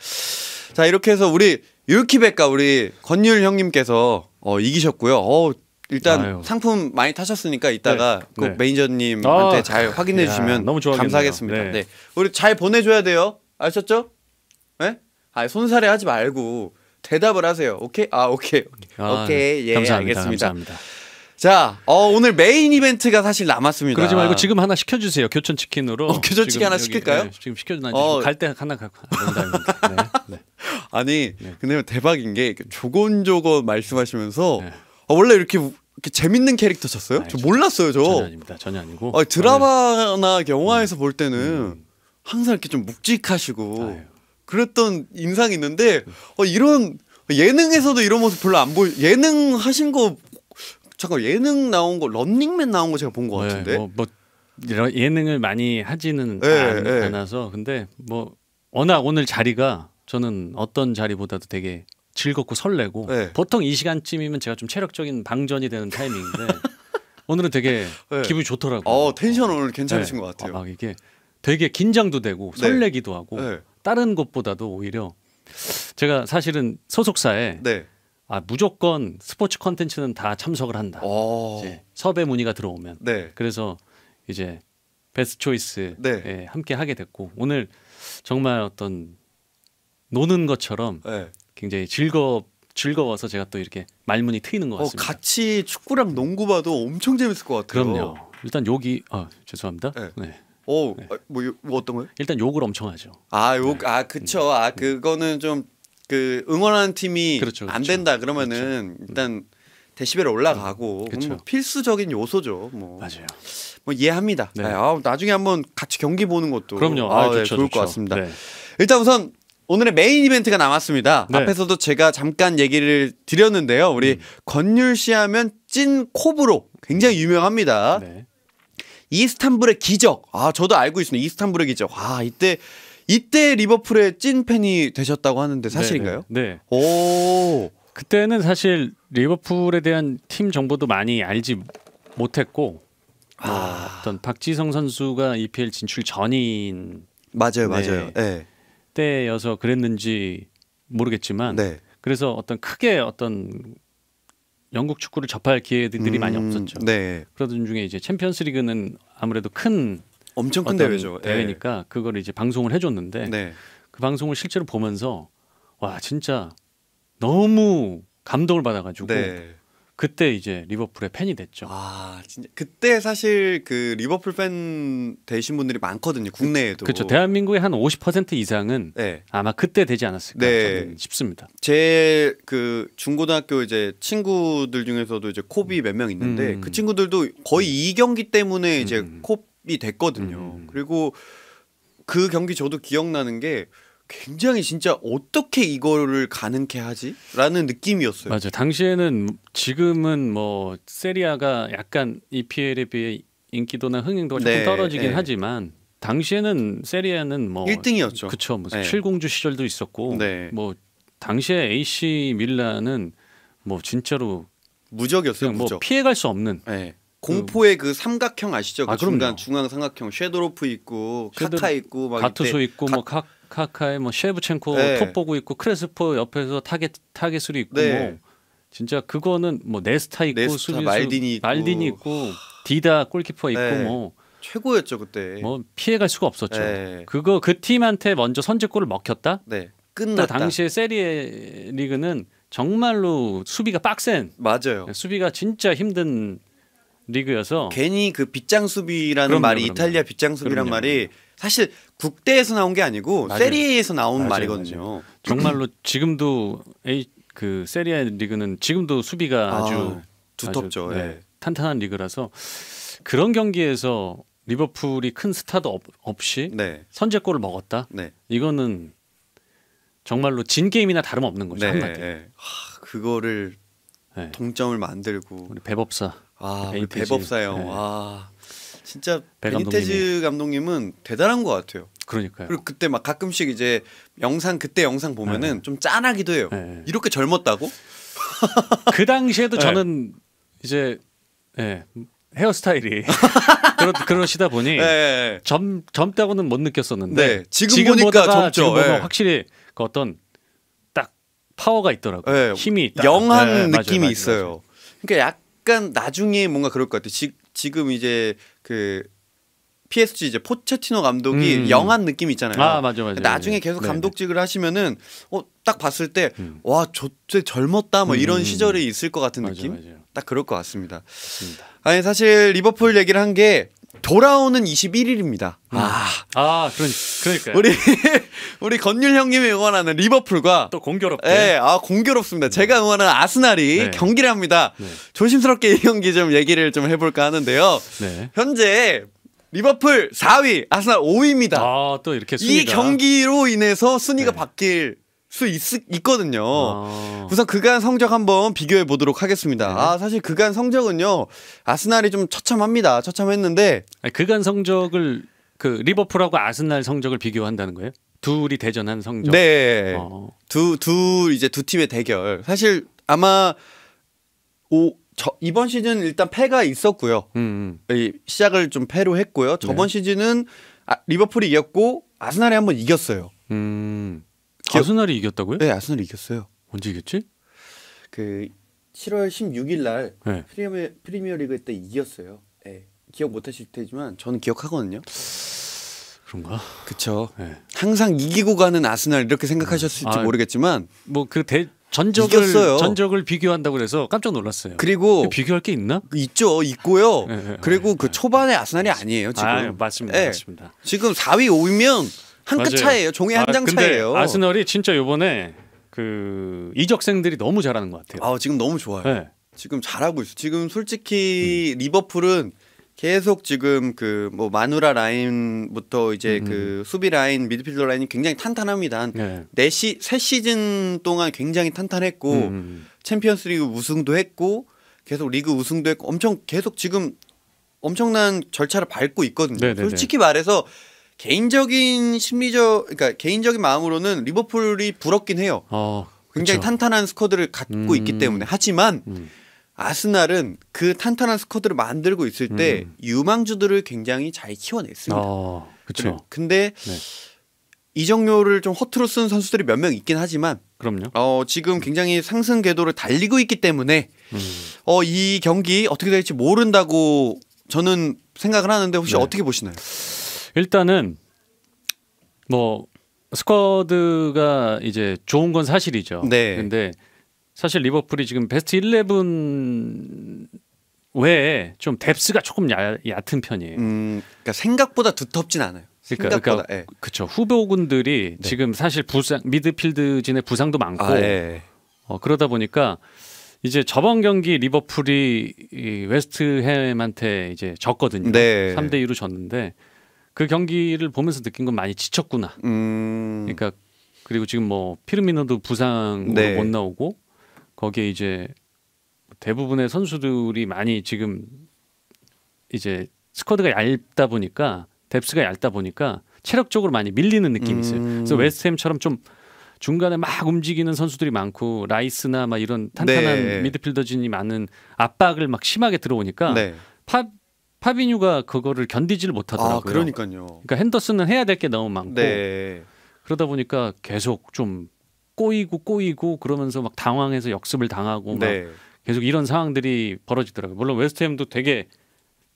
자 이렇게 해서 우리 유키백과 우리 권율 형님께서 어, 이기셨고요. 어, 일단 아유. 상품 많이 타셨으니까 이따가 네, 꼭 네. 매니저님한테 아, 잘 확인해 주시면 감사하겠습니다. 네. 네. 우리 잘 보내줘야 돼요. 아셨죠? 네? 아 손사래 하지 말고 대답을 하세요. 오케이? 아 오케이 아, 오케이 네. 예 감사합니다, 알겠습니다. 감사합니다. 자, 어, 오늘 메인 이벤트가 사실 남았습니다. 그러지 말고 지금 하나 시켜주세요. 교촌 치킨으로. 어, 교촌 치킨 하나 여기, 시킬까요? 네, 지금 시켜주나 어. 갈때 하나 갖고. 네, 네. [LAUGHS] 아니, 네. 근데 대박인 게 조곤조곤 말씀하시면서 네. 어, 원래 이렇게 이렇게 재밌는 캐릭터셨어요? 아, 저 몰랐어요, 저. 전혀 아닙니다. 전혀 아니고. 아니, 드라마나 네. 영화에서 볼 때는 음. 항상 이렇게 좀 묵직하시고. 아유. 그랬던 인상이 있는데 어, 이런 예능에서도 이런 모습 별로 안보여 예능 하신 거 잠깐 예능 나온 거 런닝맨 나온 거 제가 본거 네, 같은데 네, 뭐, 뭐 예능을 많이 하지는 네, 안, 네. 않아서 근데 뭐 워낙 오늘 자리가 저는 어떤 자리보다도 되게 즐겁고 설레고 네. 보통 이 시간쯤이면 제가 좀 체력적인 방전이 되는 타이밍인데 [LAUGHS] 오늘은 되게 예. 기분이 좋더라고요. 어, 텐션 오늘 괜찮으신 예. 것 같아요. 아, 막 이게 되게 긴장도 되고 네. 설레기도 하고 다른 것보다도 오히려 제가 사실은 소속사에 네. 아 무조건 스포츠 컨텐츠는 다 참석을 한다. 어. 섭외 문의가 들어오면. 네. 그래서 이제 베스트 초이스에 네. 예, 함께 하게 됐고 오늘 정말 어떤 노는 것처럼 네. 굉장히 즐거 즐거워서 제가 또 이렇게 말문이 트이는 것 어, 같습니다. 어, 같이 축구랑 농구 봐도 엄청 재밌을 것 같아요. 그럼요. 일단 여기 아 죄송합니다. 네. 네. 오, 네. 아, 뭐, 뭐 어떤 거요? 일단 욕을 엄청 하죠. 아, 욕, 네. 아, 음. 그쵸. 아, 그거는 좀 그 응원하는 팀이 그렇죠, 그렇죠. 안 된다 그러면은 그렇죠. 음. 일단 대시벨 올라가고 음, 뭐 필수적인 요소죠. 뭐. 맞아요. 뭐 이해합니다. 네. 아, 나중에 한번 같이 경기 보는 것도 그럼요. 아, 아 네, 좋죠, 네, 좋을 좋죠. 것 같습니다. 네. 일단 우선 오늘의 메인 이벤트가 남았습니다. 네. 앞에서도 제가 잠깐 얘기를 드렸는데요. 우리 음. 권율 씨 하면 찐 코브로 굉장히 유명합니다. 네. 이스탄불의 기적. 아, 저도 알고 있습니다. 이스탄불의 기적. 와, 아, 이때 이때 리버풀의 찐 팬이 되셨다고 하는데 네, 사실인가요? 네. 네 오. 그때는 사실 리버풀에 대한 팀 정보도 많이 알지 못했고 뭐 아. 어떤 박지성 선수가 EPL 진출 전인 맞아요, 네. 맞아요. 네. 네. 때여서 그랬는지 모르겠지만 네. 그래서 어떤 크게 어떤 영국 축구를 접할 기회들이 음, 많이 없었죠. 네. 그러던 중에 이제 챔피언스리그는 아무래도 큰 엄청 큰 대회죠. 예. 대회니까 네. 그걸 이제 방송을 해줬는데 네. 그 방송을 실제로 보면서 와 진짜 너무 감동을 받아가지고 네. 그때 이제 리버풀의 팬이 됐죠. 아 진짜 그때 사실 그 리버풀 팬 되신 분들이 많거든요 그, 국내에도. 그렇죠. 대한민국의 한 50% 이상은 네. 아마 그때 되지 않았을까 네. 싶습니다. 제 그 중고등학교 이제 친구들 중에서도 이제 코비 몇 명 있는데 음. 그 친구들도 거의 음. 이 경기 때문에 이제 음. 콥이 됐거든요. 음. 그리고 그 경기 저도 기억나는 게 굉장히 진짜 어떻게 이거를 가능케 하지라는 느낌이었어요. 맞아요. 당시에는 지금은 뭐 세리아가 약간 EPL에 비해 인기도나 흥행도가 조금 네, 떨어지긴 네. 하지만 당시에는 세리아는 뭐 1등이었죠. 그쵸. 뭐 네. 7공주 시절도 있었고 네. 뭐 당시에 AC 밀라는 뭐 진짜로 무적이었어요. 뭐 무적. 피해갈 수 없는 네. 그 공포의 그 삼각형 아시죠? 그 아, 중간 중앙 삼각형 쉐도로프 있고 쉐카 있고 막 가투소 있고 뭐 카, 카카의뭐 셰브첸코 네. 톱 보고 있고 크레스포 옆에서 타겟 타겟으로 있고 네. 진짜 그거는 뭐 네스타 있고 네스타, 수비수 말디니 있고, 말디니 있고 디다 골키퍼 있고 네. 뭐 최고였죠 그때. 뭐 피해갈 수가 없었죠. 네. 그거 그 팀한테 먼저 선제골을 먹혔다. 네. 그러니까 끝났다. 당시에 세리에 리그는 정말로 수비가 빡센 맞아요. 수비가 진짜 힘든 리그여서 괜히 그 빗장 수비라는 그럼요, 말이 그럼요. 이탈리아 빗장 수비란 말이 사실 국대에서 나온 게 아니고 맞아요. 세리에에서 나온 맞아요, 말이거든요. 맞아요. 정말로 지금도 에이 그 세리아 리그는 지금도 수비가 아, 주 두텁죠. 아주, 네, 예. 탄탄한 리그라서 그런 경기에서 리버풀이 큰 스타도 없, 없이 네. 선제골을 먹었다. 네. 이거는 정말로 진 게임이나 다름없는 거죠 네. 한 예. 하, 그거를 네. 동점을 만들고 우리 배법사 아, 그 베인법사형 네. 아, 진짜 베인테즈 감독님은 대단한 것 같아요. 그러니까요. 그리고 그때 막 가끔씩 이제 영상 그때 영상 보면은 네. 좀 짠하기도 해요. 네. 이렇게 젊었다고? 그 당시에도 [LAUGHS] 네. 저는 이제 예. 헤어스타일이 [LAUGHS] 그러, 그러시다 보니 네. 젊 젊다고는 못 느꼈었는데 지금, 지금 보니까 젊죠. 지금 보면 확실히 그 어떤 딱 파워가 있더라고요. 힘이 있 영한 느낌이 맞아요, 맞아요, 있어요. 맞아요. 그러니까 약 약간 나중에 뭔가 그럴 것 같아. 지, 지금 이제 그 PSG 이제 포체티노 감독이 음. 영한 느낌 있잖아요. 아 맞아 맞아. 나중에 계속 네. 감독직을 하시면은 어딱 봤을 때와저 때 음. 젊었다 뭐 이런 음. 시절이 있을 것 같은 느낌. 맞아, 맞아. 딱 그럴 것 같습니다. 맞습니다. 아니 사실 리버풀 얘기를 한게 돌아오는 21일입니다. 음. 아. 아. 아, 그런 그러니까요. 우리 [LAUGHS] 우리 건율 형님이 응원하는 리버풀과 또 공교롭게. 예, 아 공교롭습니다. 제가 네. 응원하는 아스날이 네. 경기를 합니다. 네. 조심스럽게 이 경기 좀 얘기를 좀 해볼까 하는데요. 네. 현재 리버풀 4위, 아스날 5위입니다. 아, 또 이렇게 순위가. 이 경기로 인해서 순위가 네. 바뀔 수 있, 있거든요. 아. 우선 그간 성적 한번 비교해 보도록 하겠습니다. 네. 아, 사실 그간 성적은요. 아스날이 좀 처참합니다. 처참했는데 아니, 그간 성적을 그 리버풀하고 아스날 성적을 비교한다는 거예요? 둘이 대전한 성적. 네. 두두 어. 두 이제 두 팀의 대결. 사실 아마 오 저, 이번 시즌 일단 패가 있었고요. 음. 음. 시작을 좀 패로 했고요. 저번 네. 시즌은 아, 리버풀이 이겼고 아스날이 한번 이겼어요. 음. 기어... 아스날이 이겼다고요? 네, 아스날이 이겼어요. 언제 이겼지? 그 7월 16일 날 네. 프리미어 프리미어리그 때 이겼어요. 네. 기억 못 하실 테지만 저는 기억하거든요. 그런가? 그쵸. 네. 항상 이기고 가는 아스날 이렇게 생각하셨을지 음. 아, 모르겠지만 뭐그대 전적을 이겼어요. 전적을 비교한다고 그래서 깜짝 놀랐어요. 그리고 그 비교할 게 있나? 있죠, 있고요. 네, 네, 네. 그리고 그 네. 초반에 아스날이 아니에요 지금. 아, 맞습니다, 예. 맞습니다. 지금 4위 5위면 한끗 차이예요. 종이 한장 아, 차이예요. 아스널이 진짜 요번에 그 이적생들이 너무 잘하는 것 같아요. 아, 지금 너무 좋아요. 네. 지금 잘하고 있어. 지금 솔직히 음. 리버풀은 계속 지금 그 뭐 마누라 라인부터 이제 음. 음 그 음. 수비 라인, 미드필더 라인이 굉장히 탄탄합니다. 네. 시세시즌 동안 굉장히 탄탄했고 음, 음. 챔피언스 리그 우승도 했고 계속 리그 우승도 했고 엄청 계속 지금 엄청난 절차를 밟고 있거든요. 네네네. 네, 네. 솔직히 말해서 개인적인 심리적 그러니까 개인적인 마음으로는 리버풀이 부럽긴 해요. 어, 굉장히 탄탄한 스쿼드를 갖고 음. 있기 때문에 하지만 음. 아스날은 그 탄탄한 스쿼드를 만들고 있을 때 음. 유망주들을 굉장히 잘 키워냈습니다. 어, 그렇죠. 근데 네. 이정료를좀 허투루 쓴 선수들이 몇 명 있긴 하지만 그럼요. 어, 지금 굉장히 상승 궤도를 달리고 있기 때문에 음. 어, 이 경기 어떻게 될지 모른다고 저는 생각을 하는데 혹시 네. 어떻게 보시나요? 일단은 뭐 스쿼드가 이제 좋은 건 사실이죠. 네. 근데 사실 리버풀이 지금 베스트 11 외에 좀 뎁스가 조금 야, 얕은 편이에요. 음, 그러니까 생각보다 두텁진 않아요. 그러니까, 그러니까 예. 그쵸 후보군들이 네. 지금 사실 부상 미드필드진의 부상도 많고 아, 예. 어, 그러다 보니까 이제 저번 경기 리버풀이 이 웨스트햄한테 이제 졌거든요. 네. 3대 2로 졌는데 그 경기를 보면서 느낀 건 많이 지쳤구나. 음... 그러니까 그리고 지금 뭐 피르미노도 부상으로 네. 못 나오고 거기에 이제 대부분의 선수들이 많이 지금 이제 스쿼드가 얇다 보니까 뎁스가 얇다 보니까 체력적으로 많이 밀리는 느낌이 있어요. 음... 그래서 웨스트햄처럼 좀 중간에 막 움직이는 선수들이 많고 라이스나 막 이런 탄탄한 네. 미드필더진이 많은 압박을 막 심하게 들어오니까 네. 팝 파비뉴가 그거를 견디질 못하더라고요. 아, 그러니까요. 그러니까 핸더슨은 해야 될 게 너무 많고 네. 그러다 보니까 계속 좀 꼬이고 꼬이고 그러면서 막 당황해서 역습을 당하고 네. 계속 이런 상황들이 벌어지더라고요. 물론 웨스트햄도 되게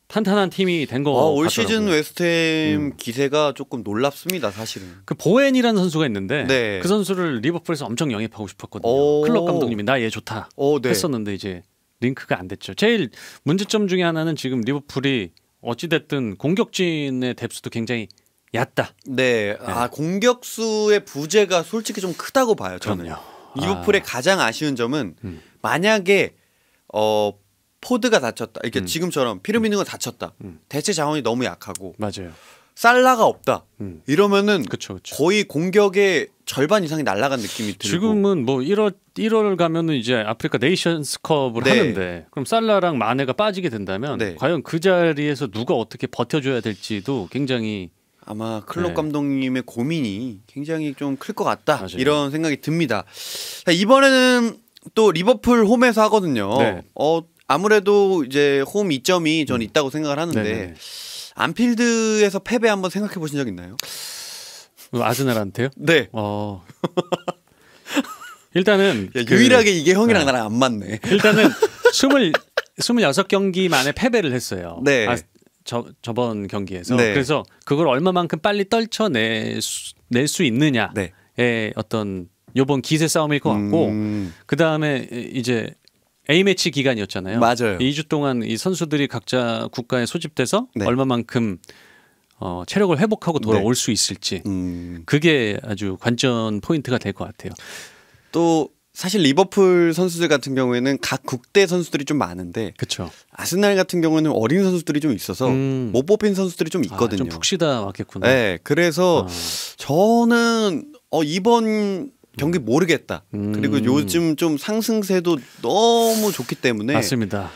탄탄한 팀이 된거 어, 같더라고 시즌 웨스트햄 음. 기세가 조금 놀랍습니다 사실은 그 보엔이라는 선수가 있는데 네. 그 선수를 리버풀에서 엄청 영입하고 싶었거든요 클럽 감독님이 나 얘 좋다 오, 네. 했었는데 이제 링크가 안 됐죠. 제일 문제점 중에 하나는 지금 리버풀이 어찌됐든 공격진의 뎁스도 굉장히 얕다. 네. 네. 아, 공격수의 부재가 솔직히 좀 크다고 봐요, 저는. 그럼요. 리버풀의 아. 가장 아쉬운 점은 음. 만약에 어 포드가 다쳤다. 이렇게 음. 지금처럼 피르미누가 다쳤다. 음. 대체 자원이 너무 약하고 맞아요. 살라가 없다. 음. 이러면은 그쵸, 그쵸. 거의 공격의 절반 이상이 날라간 느낌이 들고 지금은 뭐 1월 1월 가면은 이제 아프리카 네이션스컵을 네. 하는데 그럼 살라랑 마네가 빠지게 된다면 네. 과연 그 자리에서 누가 어떻게 버텨줘야 될지도 굉장히 아마 클럽 네. 감독님의 고민이 굉장히 좀 클 것 같다 맞아요. 이런 생각이 듭니다. 자, 이번에는 또 리버풀 홈에서 하거든요. 네. 어 아무래도 이제 홈 이점이 전 음. 있다고 생각을 하는데. 네네. 안필드에서 패배 한번 생각해 보신 적 있나요? 아스날한테요? 네. 어. 일단은 야, 그... 유일하게 이게 형이랑 네. 나랑 안 맞네. 일단은 [LAUGHS] 스물 스물 경기 만에 패배를 했어요. 네. 아, 저, 저번 경기에서 네. 그래서 그걸 얼마만큼 빨리 떨쳐낼 수, 있느냐 네. 어떤 요번 기세 싸움일 것 같고 음. 그 다음에 이제 A 매치 기간이었잖아요. 맞아요. 2주 동안 이 선수들이 각자 국가에 소집돼서 네. 얼마만큼 어, 체력을 회복하고 돌아올 네. 수 있을지 음. 그게 아주 관전 포인트가 될 것 같아요. 또 사실 리버풀 선수들 같은 경우에는 각 국대 선수들이 좀 많은데 그쵸. 아스날 같은 경우는 에 어린 선수들이 좀 있어서 음. 못 뽑힌 선수들이 좀 아, 있거든요. 아, 좀푹쉬다 왔겠구나. 네, 그래서 아. 저는 어, 이번 경기 모르겠다. 음. 그리고 요즘 좀 상승세도 너무 좋기 때문에 맞습니다.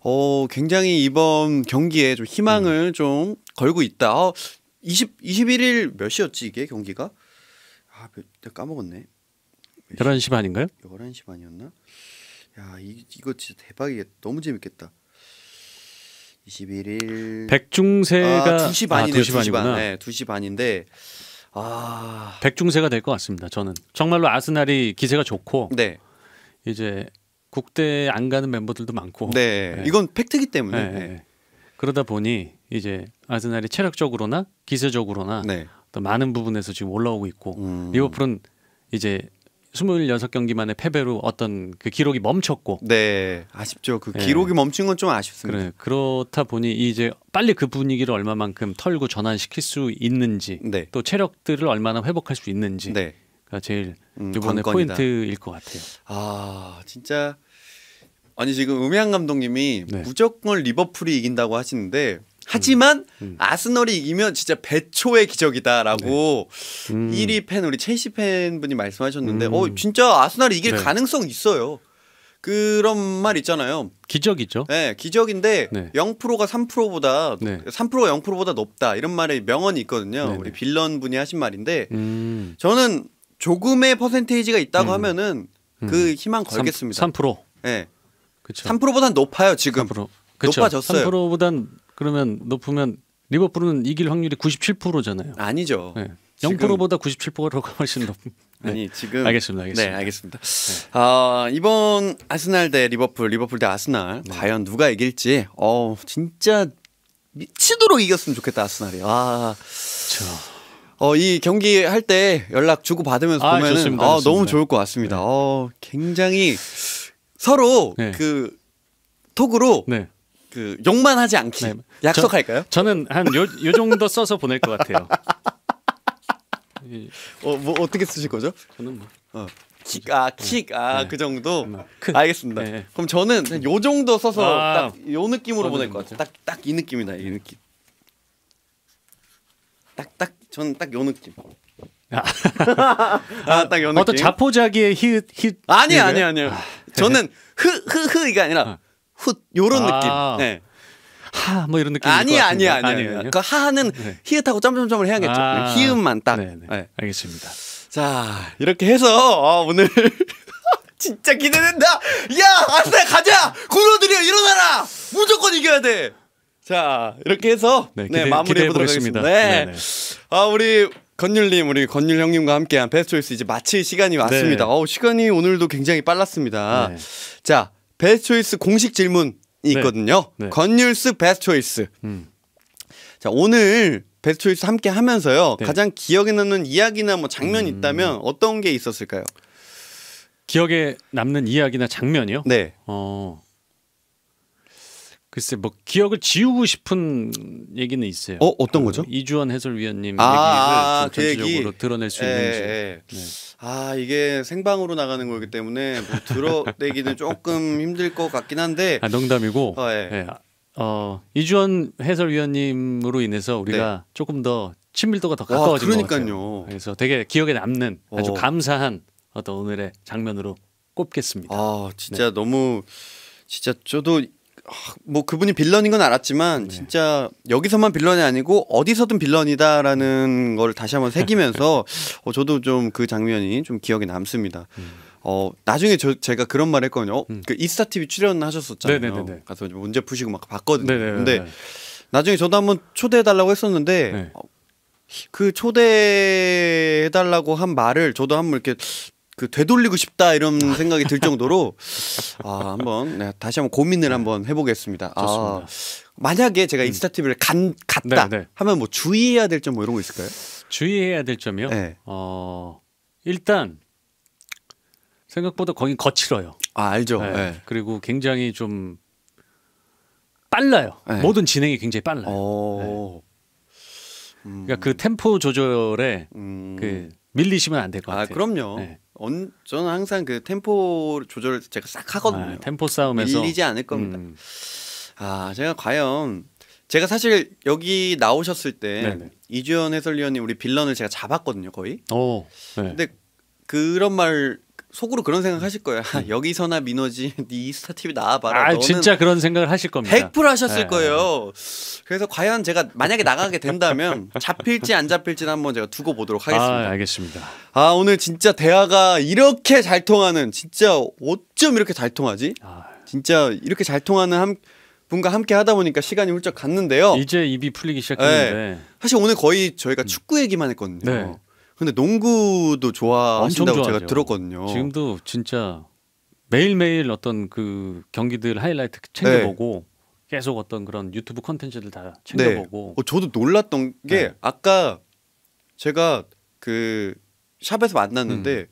어, 굉장히 이번 경기에 좀 희망을 음. 좀 걸고 있다. 어, 20 21일 몇 시였지 이게 경기가? 아, 내가 까먹었네. 11시 반인가요? 11시 반이었나? 야, 이, 이거 진짜 대박이겠다. 너무 재밌겠다. 21일 백중세가 아, 2시 반이네. 아, 2시, 2시 반. 네, 2시 반인데 아... 백중세가 될 것 같습니다. 저는 정말로 아스날이 기세가 좋고 네. 이제 국대 안 가는 멤버들도 많고 네. 네. 이건 팩트기 때문에 네, 네. 그러다 보니 이제 아스날이 체력적으로나 기세적으로나 네. 또 많은 부분에서 지금 올라오고 있고 음... 리버풀은 이제 스물여섯 경기 만의 패배로 어떤 그 기록이 멈췄고 네 아쉽죠 그 기록이 네. 멈춘 건 좀 아쉽습니다 그래, 그렇다 보니 이제 빨리 그 분위기를 얼마만큼 털고 전환시킬 수 있는지 네. 또 체력들을 얼마나 회복할 수 있는지가 네. 제일 음, 이번에 관건이다. 포인트일 것 같아요 아 진짜 아니 지금 음향 감독님이 네. 무조건 리버풀이 이긴다고 하시는데 하지만 음. 음. 아스널이 이기면 진짜 배초의 기적이다라고 네. 음. 1위 팬 우리 첼시 팬분이 말씀하셨는데 음. 어 진짜 아스널이 이길 네. 가능성 있어요. 그런 말 있잖아요. 기적이죠. 네, 기적인데 네. 0%가 3%보다 네. 3%가 0%보다 높다 이런 말의 명언이 있거든요. 네네. 네. 우리 빌런 분이 하신 말인데 음. 저는 조금의 퍼센테이지가 있다고 음. 하면은 음. 그 희망 걸겠습니다. 3%. 3%. 네. 그렇죠. 3보다 높아요 지금. 3%. 그쵸. 높아졌어요. 3%보단 그러면 높으면 리버풀은 이길 확률이 97%잖아요. 아니죠. 네. 0%보다 97%가 훨씬 높. 네. 아니 지금 알겠습니다. 알겠습니다. 네, 알겠습니다. 네. 어, 이번 아스날 대 리버풀, 리버풀 대 아스날 네. 과연 누가 이길지 어 진짜 미치도록 이겼으면 좋겠다 아스날이. 아, 저. 어, 이 경기 할 때 연락 주고 받으면서 아, 보면은 좋 아, 너무 좋을 것 같습니다. 네. 어, 굉장히 서로 네. 그 톡으로 네. 그 욕만 하지 않기 네. 약속할까요? 저, 는한 요 요 정도 써서 보낼 것 같아요. 어뭐 어떻게 쓰실 거죠? 저는 뭐 어. 킥아 킥 아그 네. 정도 네. 네. 알겠습니다. 네. 그럼 저는 요 정도 써서 아~ 딱요 느낌으로 보낼 것 같아요. 딱 딱 이 느낌이다 이 느낌. 딱 딱 저는 딱요 느낌. 아딱요 아, 어, 느낌. 어떤 자포자기의 히히 아니 아니 아니요. 아. 저는 흐흐흐이가 아니라 어. 훗 요런 아. 느낌. 네. 하뭐 이런 느낌 아니아니 아니야 아니그 하는 네. 히읗하고 점점점을 해야겠죠 아. 네, 히읗만 딱 네, 네. 네. 알겠습니다 자 이렇게 해서 어, 오늘 [LAUGHS] 진짜 기대된다 야 아싸 가자 굴러들여 일어나라 무조건 이겨야 돼자 이렇게 해서 네, 기대, 마무리해 보도록 하겠습니다 네. 아 우리 건율님 우리 건율 형님과 함께한 베스트 초이스 이제 마칠 시간이 왔습니다. 네. 어우 시간이 오늘도 굉장히 빨랐습니다. 네. 자 베스트 초이스 공식 질문이 네. 있거든요. 네. 네. 건율스 베스트 초이스. 음. 자, 오늘 베스트 초이스 함께 하면서요. 네. 가장 기억에 남는 이야기나 뭐장면 음. 있다면 어떤 게 있었을까요? 기억에 남는 이야기나 장면이요? 네. 어. 글쎄 뭐 기억을 지우고 싶은 얘기는 있어요. 어 어떤 거죠? 그 이주원 해설위원님 아, 얘기를 아, 그 전체적으로 얘기? 드러낼 수 있는지. 에, 에. 네. 아 이게 생방으로 나가는 거기 때문에 뭐 들어내기는 조금 [LAUGHS] 힘들 것 같긴 한데. 아 농담이고. 어, 예. 네. 어 이주원 해설위원님으로 인해서 우리가 네. 조금 더 친밀도가 더 가까워진 아, 그러니까요. 그래서 되게 기억에 남는 아주 어. 감사한 어떤 오늘의 장면으로 꼽겠습니다. 아 진짜 네. 너무 진짜 저도 뭐 그분이 빌런인 건 알았지만 네. 진짜 여기서만 빌런이 아니고 어디서든 빌런이다라는 걸 다시 한번 새기면서 [LAUGHS] 어, 저도 좀 그 장면이 좀 기억에 남습니다. 음. 어 나중에 저 제가 그런 말 했거든요. 어, 음. 그 이스타 TV 출연하셨었잖아요. 네네네네. 가서 문제 푸시고 막 봤거든요. 네네네네. 근데 나중에 저도 한번 초대해 달라고 했었는데 네. 어, 그 초대해 달라고 한 말을 저도 한번 이렇게 그 되돌리고 싶다 이런 생각이 들 정도로 아 한번 네, 다시 한번 고민을 네. 한번 해보겠습니다. 아, 좋습니다. 아, 만약에 제가 음. 인스타 TV를 간 갔다 네, 네. 하면 뭐 주의해야 될 점 뭐 이런 거 있을까요? 주의해야 될 점이요. 네. 어 일단 생각보다 거긴 거칠어요. 아 알죠. 네. 그리고 굉장히 좀 빨라요. 모든 진행이 굉장히 빨라요. 음. 그러니까 그 템포 조절에 음. 그 밀리시면 안 될것 아, 같아요. 아, 그럼요. 네. 언, 저는 항상 그 템포 조절을 제가 싹 하거든요. 아, 템포 싸움에서 밀리지 않을 겁니다. 음. 아 제가 과연 제가 사실 여기 나오셨을 때 네네. 네. 이주연 해설위원님 우리 빌런을 제가 잡았거든요 거의. 오, 네. 근데 그런 말 속으로 그런 생각하실 음. 거예요. 아, 음. 여기서나 민호지 네 스타 TV 나와봐라. 아, 진짜 그런 생각을 하실 겁니다. 100% 하셨을 네, 거예요. 그래서 과연 제가 만약에 나가게 된다면 [LAUGHS] 잡힐지 안 잡힐지는 한번 제가 두고 보도록 하겠습니다. 아, 알겠습니다. 아 오늘 진짜 대화가 이렇게 잘 통하는 진짜 어쩜 이렇게 잘 통하지? 아. 진짜 이렇게 잘 통하는 한 분과 함께 하다 보니까 시간이 훌쩍 갔는데요. 이제 입이 풀리기 시작했는데 네. 사실 오늘 거의 저희가 음. 축구 얘기만 했거든요. 네. 근데 농구도 좋아하신다고 제가 들었거든요. 지금도 진짜 매일매일 어떤 그 경기들 하이라이트 챙겨보고 네. 계속 어떤 그런 유튜브 컨텐츠들 다 네. 챙겨보고. 네. 어, 저도 놀랐던 게 네. 아까 제가 그 샵에서 만났는데 음.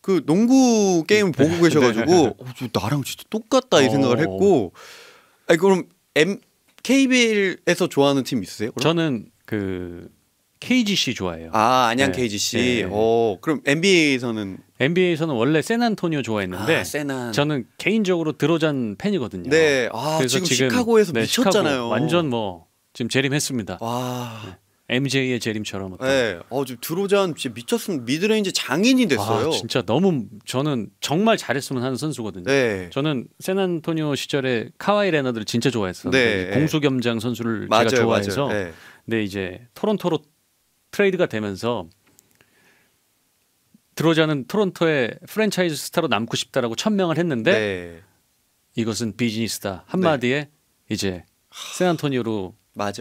그 농구 게임 네. 보고 계셔가지고 [LAUGHS] 네. 어, 나랑 진짜 똑같다 이 어. 생각을 했고. 아니 그럼 M KBL에서 좋아하는 팀 있으세요? 그럼? 저는 그 KGC 좋아해요. 아 안양 네. KGC. 네, 네, 네. 오 그럼 NBA에서는 NBA에서는 원래 세난토니오 좋아했는데 아, 세난. 저는 개인적으로 드로잔 팬이거든요. 네. 아, 그래서 지금, 지금 시카고에서 네, 미쳤잖아요. 시카고 완전 뭐 지금 재림했습니다. 와. 네. MJ의 재림처럼 어떤. 네. 어, 지금 드로잔 진짜 미쳤습 미드레인지 장인이 됐어요. 아, 진짜 너무 저는 정말 잘했으면 하는 선수거든요. 네. 저는 세난토니오 시절에 카와이 레너드를 진짜 좋아했어요 네. 그 공수겸장 선수를 맞아요, 제가 좋아해서 맞아요. 네. 근데 이제 토론토로 트레이드가 되면서 드로자는 토론토의 프랜차이즈 스타로 남고 싶다라고 천명을 했는데 네. 이것은 비즈니스다 한마디에 네. 이제 세안토니오로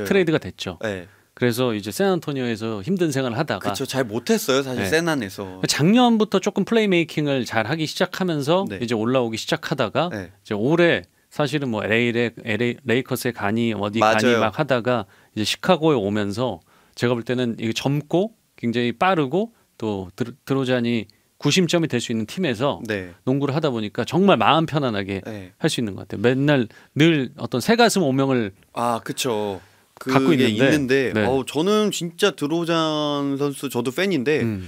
트레이드가 됐죠. 네. 그래서 이제 세안토니오에서 힘든 생활을 하다가 그렇죠. 잘 못했어요 사실 네. 샌안에서 작년부터 조금 플레이메이킹을 잘 하기 시작하면서 네. 이제 올라오기 시작하다가 네. 이제 올해 사실은 뭐 LA 레, l 레이커스에 간이 어디 맞아요. 간이 막 하다가 이제 시카고에 오면서 제가 볼 때는 이게 젊고 굉장히 빠르고 또 드, 드로잔이 구심점이 될 수 있는 팀에서 네. 농구를 하다 보니까 정말 마음 편안하게 네. 할수 있는 것 같아요. 맨날 늘 어떤 새 가슴 오명을 아 그렇죠. 갖고 있는데, 있는데 네. 어, 저는 진짜 드로잔 선수 저도 팬인데 음.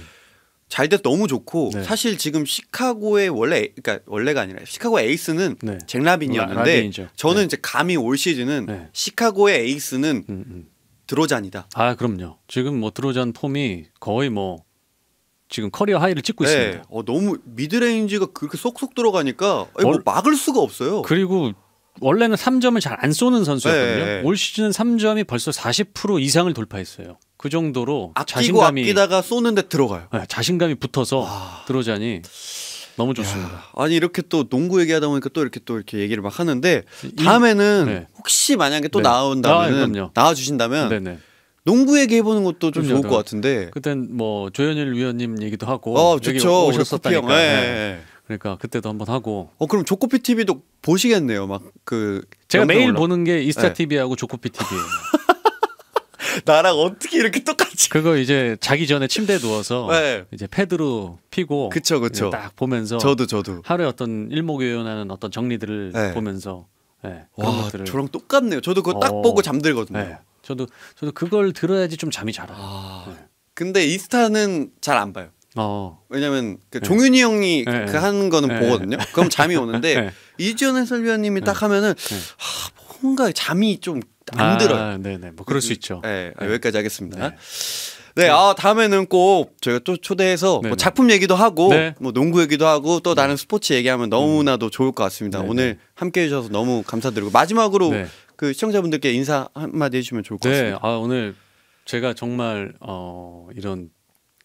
잘돼 너무 좋고 네. 사실 지금 시카고의 원래 그러니까 원래가 아니라 시카고 에이스는 네. 잭라빈이었는데 저는 네. 이제 감히 올 시즌은 네. 시카고의 에이스는 음, 음. 드로잔이다. 아 그럼요. 지금 뭐 드로잔 폼이 거의 뭐 지금 커리어 하이를 찍고 네. 있습니다. 어, 너무 미드레인지가 그렇게 쏙쏙 들어가니까 아니, 뭐 막을 수가 없어요. 그리고 원래는 3점을 잘 안 쏘는 선수였거든요. 네. 올 시즌 3점이 벌써 40% 이상을 돌파했어요. 그 정도로 아끼고 자신감이 아끼다가 쏘는데 들어가요. 네, 자신감이 붙어서 와... 드로잔이 너무 좋습니다. 야, 아니 이렇게 또 농구 얘기하다 보니까 또 이렇게 또 이렇게 얘기를 막 하는데 다음에는 네. 혹시 만약에 또 네. 나온다면 아, 나와 주신다면 네네. 농구 얘기해 보는 것도 좀 그럼요, 좋을 것 같은데. 그땐 뭐 조현일 위원님 얘기도 하고 어, 좋죠. 오셨었다니까. 예, 네. 네. 그러니까 그때도 한번 하고. 어 그럼 조코피 TV도 보시겠네요. 막 그 제가 매일 올라... 보는 게 이스타 네. TV하고 조코피 TV. 나랑 어떻게 이렇게 똑같이? 그거 이제 자기 전에 침대에 누워서 네. 이제 패드로 피고 그쵸 그쵸 딱 보면서 저도 저도 하루에 어떤 일목요연하는 어떤 정리들을 네. 보면서 네, 와 것들을. 저랑 똑같네요. 저도 그거 딱 어. 보고 잠들거든요. 네. 저도 저도 그걸 들어야지 좀 잠이 잘 와. 아. 네. 근데 이스타는 잘 안 봐요. 어. 왜냐면 그 네. 종윤이 형이 네. 그, 그 하는 거는 네. 보거든요. 그럼 잠이 [LAUGHS] 오는데 네. 이지현 해설위원님이 네. 딱 하면은 하, 뭔가 잠이 좀안 아, 들어요. 네네. 뭐 그럴 수 있죠. 네, 네. 여기까지 하겠습니다. 네. 네. 네, 아 다음에는 꼭 저희가 또 초대해서 뭐 작품 얘기도 하고 네. 뭐 농구 얘기도 하고 또 네. 다른 스포츠 얘기하면 너무나도 음. 좋을 것 같습니다. 오늘 함께해 주셔서 너무 감사드리고 마지막으로 그 시청자분들께 인사 한마디 해주면 좋을 것 같습니다. 아 오늘 제가 정말 어, 이런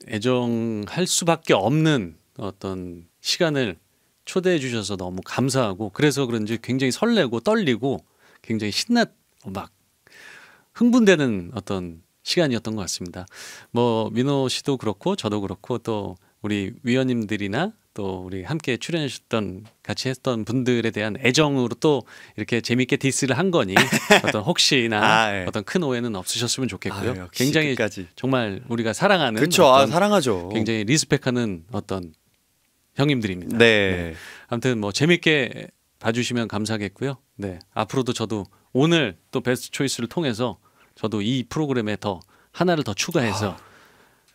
애정할 수밖에 없는 어떤 시간을 초대해 주셔서 너무 감사하고 그래서 그런지 굉장히 설레고 떨리고 굉장히 신났 막 흥분되는 어떤 시간이었던 것 같습니다. 뭐 민호 씨도 그렇고 저도 그렇고 또 우리 위원님들이나 또 우리 함께 출연해 주셨던 같이 했던 분들에 대한 애정으로 또 이렇게 재밌게 디스를 한 거니 [LAUGHS] 어떤 혹시나 아, 네. 어떤 큰 오해는 없으셨으면 좋겠고요. 아 굉장히 끝까지. 정말 우리가 사랑하는 그렇죠. 아, 사랑하죠. 굉장히 리스펙하는 어떤 형님들입니다. 네. 네. 아무튼 뭐 재밌게 봐주시면 감사하겠고요. 네. 앞으로도 저도 오늘 또 베스트 초이스를 통해서 저도 이 프로그램에 더 하나를 더 추가해서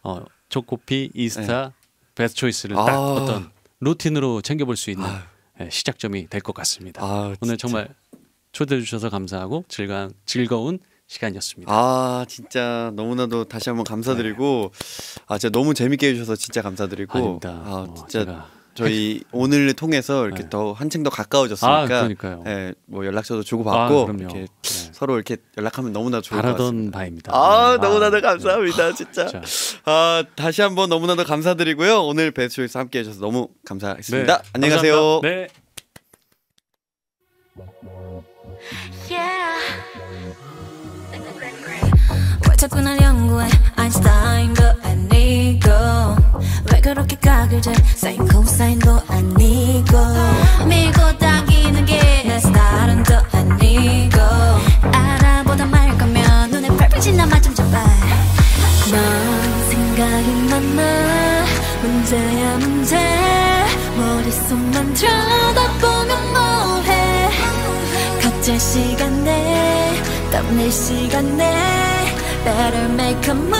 아. 어, 초코피 이스타 네. 베스트 초이스를 딱 아. 어떤 루틴으로 챙겨볼 수 있는 예, 아. 시작점이 될 것 같습니다. 오늘 정말 초대해 주셔서 감사하고 즐거 즐거운 시간이었습니다. 아 진짜 너무나도 다시 한번 감사드리고 네. 아 진짜 너무 재밌게 해주셔서 진짜 감사드리고 아닙니다. 아 어, 진짜 제가... 저희 네. 오늘 통해서 이렇게 네. 더 한층 더 가까워졌으니까 아, 예, 뭐 연락처도 주고받고 아, 이렇게 네. 서로 이렇게 연락하면 너무나 좋을 것 같습니다. 바입니다. 아, 네. 아, 너무나도 네. 아, 감사합니다. 진 진짜. 아, 다시 한번 너무나도 감사드리고요. 오늘 배수에서 함께 해 주셔서 너무 감사했습니다. 네, 안녕히 감사합니다. 가세요. 자꾸 날 연구해 아인슈타인도 아니고 왜 그렇게 가글제 사인 코사인도 아니고 밀고 당기는 게 내 스타일은도 아니고 알아보다 말 거면 눈에 펄펄 남아 좀 제발 넌 생각이 많아 문제야 문제 머릿속만 쳐다보면 뭐해 각자 시간 내 땀낼 시간 내 better make a move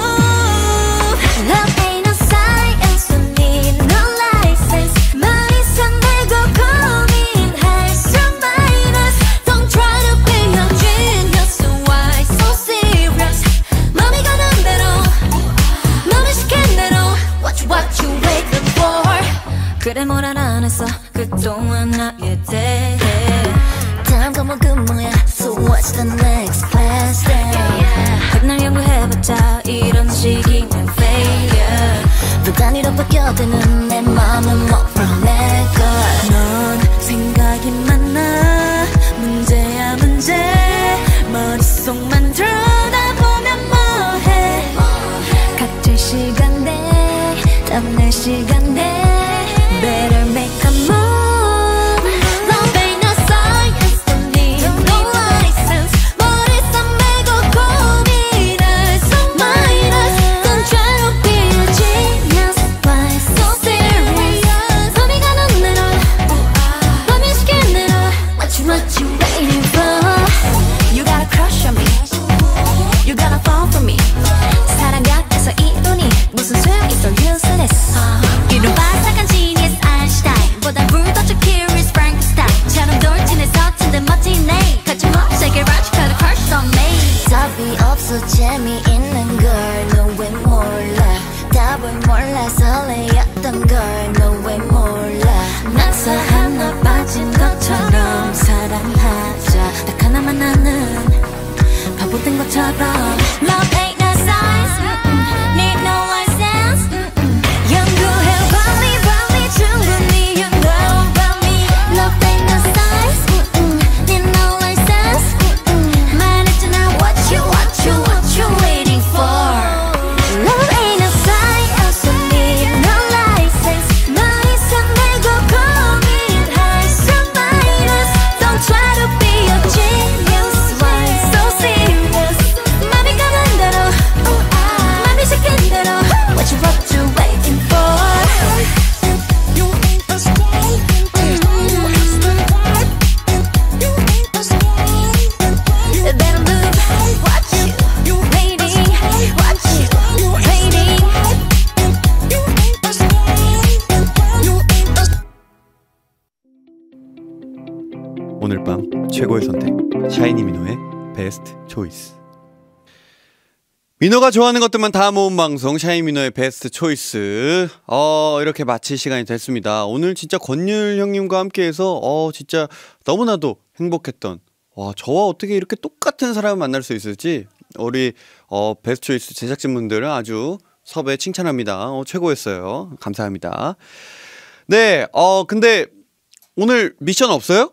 Love ain't no science, don't need no license 말 이상 내고 고민할 수 minus Don't try to be a genius, so why so serious 맘이 가는 대로, 맘이 시킨 대로 What you, what you waiting for 그래 뭐라 안 했어 그동안 나에 대해 다음 과목은 뭐야 So what's the next class day 날 연구해봤자 이런 식이면 failure 또 단위로 바뀌어드는 내 맘은 more from 내가 넌 생각이 많아 문제야 문제 머릿속만 들여다보면 뭐해 각질 시간대 답른 시간대 민호가 좋아하는 것들만 다 모은 방송 샤이민호의 베스트 초이스 어 이렇게 마칠 시간이 됐습니다 오늘 진짜 권율 형님과 함께해서 어 진짜 너무나도 행복했던 와 저와 어떻게 이렇게 똑같은 사람을 만날 수 있을지 우리 어 베스트 초이스 제작진분들은 아주 섭외 칭찬합니다 어, 최고였어요 감사합니다 네 어 근데 오늘 미션 없어요?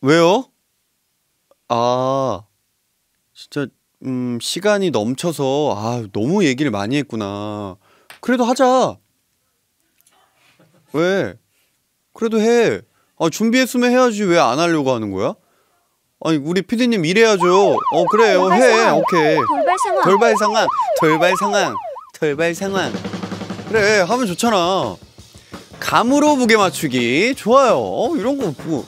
왜요? 아 진짜 음, 시간이 넘쳐서 아, 너무 얘기를 많이 했구나. 그래도 하자. 왜? 그래도 해. 아, 준비했으면 해야지 왜 안 하려고 하는 거야? 아니, 우리 피디님 이래야죠. 어, 그래요. 어, 해. 오케이. 돌발 상황. 돌발 상황. 돌발 상황. 돌발 상황. 그래, 하면 좋잖아. 감으로 무게 맞추기. 좋아요. 어, 이런 거 뭐.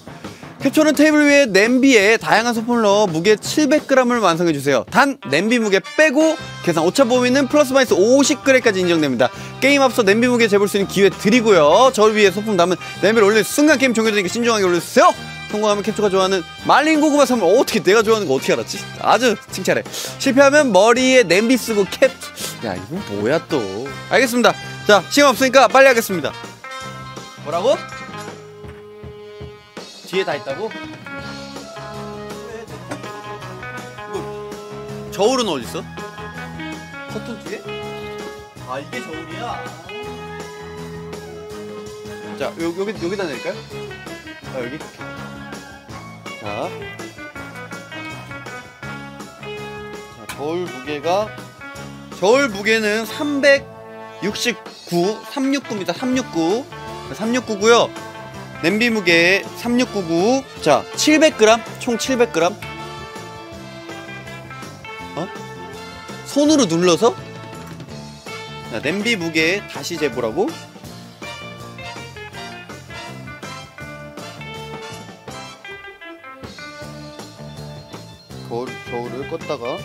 캡처는 테이블 위에 냄비에 다양한 소품을 넣어 무게 700g을 완성해주세요. 단 냄비 무게 빼고 계산 오차 범위는 플러스 마이너스 50g까지 인정됩니다. 게임 앞서 냄비 무게 재볼 수 있는 기회 드리고요. 저 위에 소품 담은 냄비를 올릴 순간 게임 종료되니까 신중하게 올려주세요. 성공하면 캡처가 좋아하는 말린 고구마 선물 어, 어떻게 내가 좋아하는 거 어떻게 알았지? 아주 칭찬해. 실패하면 머리에 냄비 쓰고 캡. 야 이건 뭐야 또. 알겠습니다. 자 시간 없으니까 빨리 하겠습니다. 뭐라고? 뒤에 다 있다고? 이거 저울은 어디 있어? 커튼 뒤에? 아 이게 저울이야. 자 요, 여기 여기다 내릴까요? 아 여기. 자. 자 저울 무게가 저울 무게는 369, 369입니다. 369. 369고요. 냄비 무게 3699. 자, 700g? 총 700g? 어? 손으로 눌러서? 자, 냄비 무게 다시 재보라고? 겨울, 겨울을 껐다가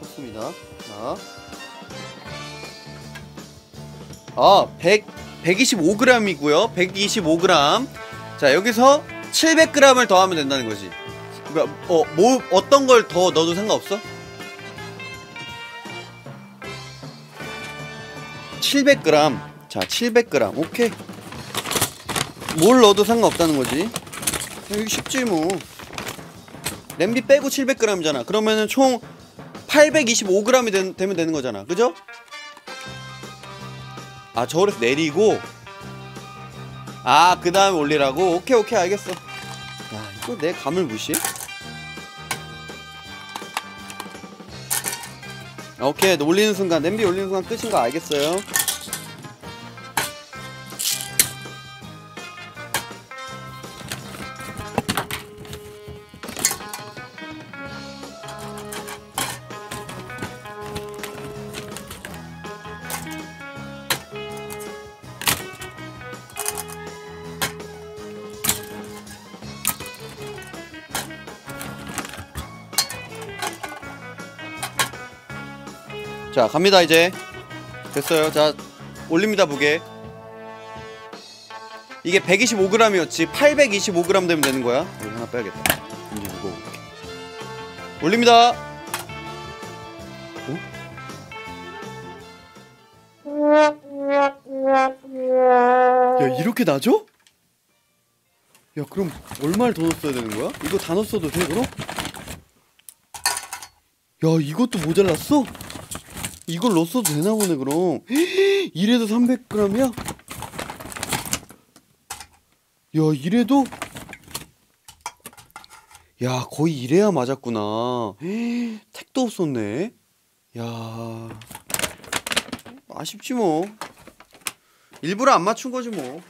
켰습니다. 자. 아, 100. 125g이고요. 125g. 자, 여기서 700g을 더하면 된다는 거지. 그러니까 어, 뭐 어떤 걸 더 넣어도 상관없어? 700g. 자, 700g. 오케이. 뭘 넣어도 상관없다는 거지. 여기 쉽지 뭐. 냄비 빼고 700g이잖아. 그러면은 총 825g이 되, 되면 되는 거잖아. 그죠? 아 저울에서 내리고 아 그 다음에 올리라고? 오케이 오케이 알겠어 야 이거 내 감을 무시해? 오케이 올리는 순간 냄비 올리는 순간 끝인 거 알겠어요 갑니다 이제 됐어요 자 올립니다 무게 이게 125g이었지 825g 되면 되는 거야 여기 하나 빼야겠다 굉 무거워 올립니다 어? 야 이렇게 나죠? 야 그럼 얼마를 더 넣었어야 되는 거야? 이거 다 넣었어도 돼 그럼? 야 이것도 모자랐어? 이걸 넣어도 되나 보네 그럼 [GASPS] 이래도 300g이야? 야 이래도? 야 거의 이래야 맞았구나 택도 [GASPS] 없었네 야 아쉽지 뭐 일부러 안 맞춘 거지 뭐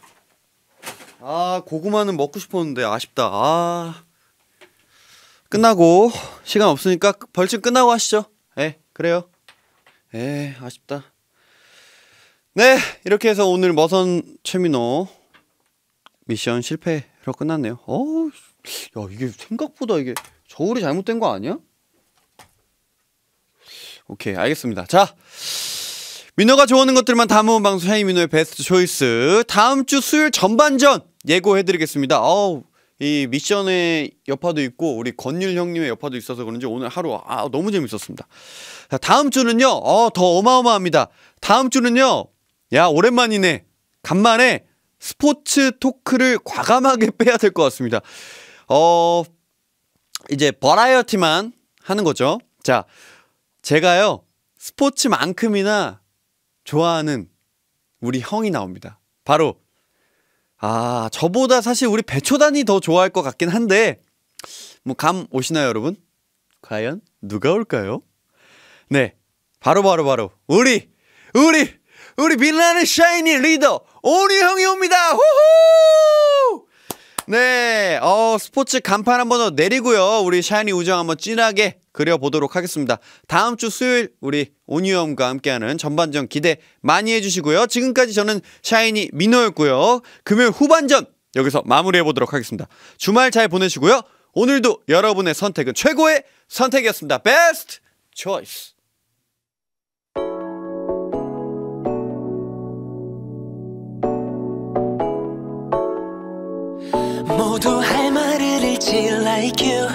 아 고구마는 먹고 싶었는데 아쉽다 아 끝나고 시간 없으니까 벌칙 끝나고 하시죠 예 네, 그래요 에 아쉽다. 네 이렇게 해서 오늘 머선 최민호 미션 실패로 끝났네요. 어, 야 이게 생각보다 이게 저울이 잘못된 거 아니야? 오케이 알겠습니다. 자. 민호가 좋아하는 것들만 다 모은 방송 헤이민호의 베스트 초이스 다음 주 수요일 전반전 예고해드리겠습니다. 어우 이 미션의 여파도 있고 우리 권율 형님의 여파도 있어서 그런지 오늘 하루 아 너무 재밌었습니다. 자, 다음 주는요. 어, 더 어마어마합니다. 다음 주는요. 야, 오랜만이네. 간만에 스포츠 토크를 과감하게 [LAUGHS] 빼야 될 것 같습니다. 어 이제 버라이어티만 하는 거죠. 자, 제가요. 스포츠만큼이나 좋아하는 우리 형이 나옵니다. 바로 아, 저보다 사실 우리 배초단이 더 좋아할 것 같긴 한데, 뭐, 감 오시나요, 여러분? 과연 누가 올까요? 네, 바로, 바로, 바로, 우리, 우리, 우리 빌라는 샤이니 리더, 오리 형이 옵니다! 호호! 네, 어, 스포츠 간판 한번 더 내리고요. 우리 샤이니 우정 한번 진하게 그려보도록 하겠습니다. 다음 주 수요일 우리 온유엄과 함께하는 전반전 기대 많이 해주시고요. 지금까지 저는 샤이니 민호였고요. 금요일 후반전 여기서 마무리해보도록 하겠습니다. 주말 잘 보내시고요. 오늘도 여러분의 선택은 최고의 선택이었습니다. 베스트 초이스! 모두 할말 like you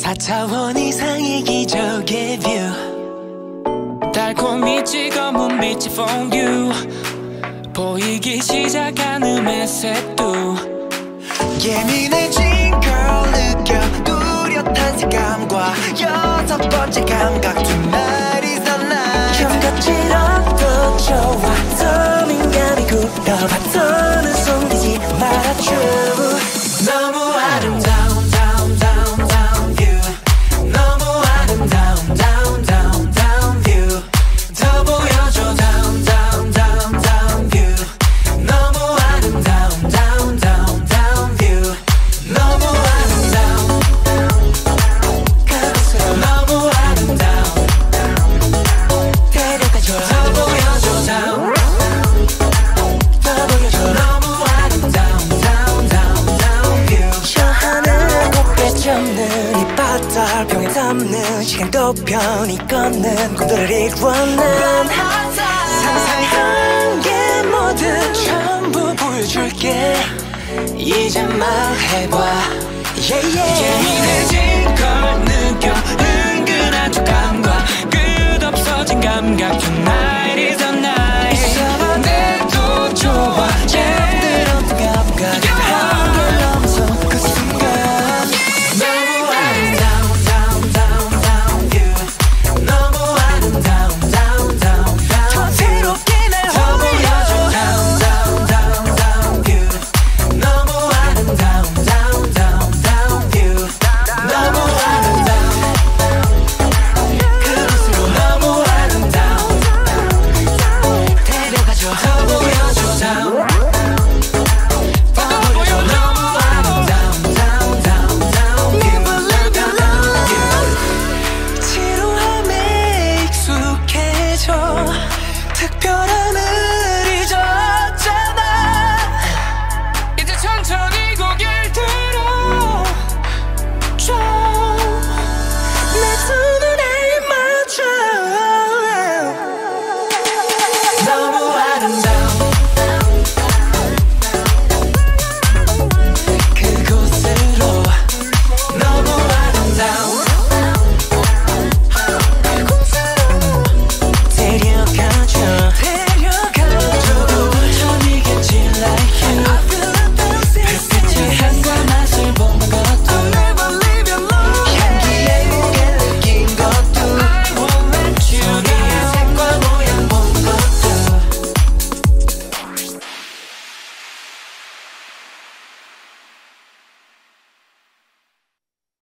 4차원 이상의 기적의 뷰 달콤히 찍어문 빛이 for you 보이기 시작하는 햇색도 예민해진 걸 느껴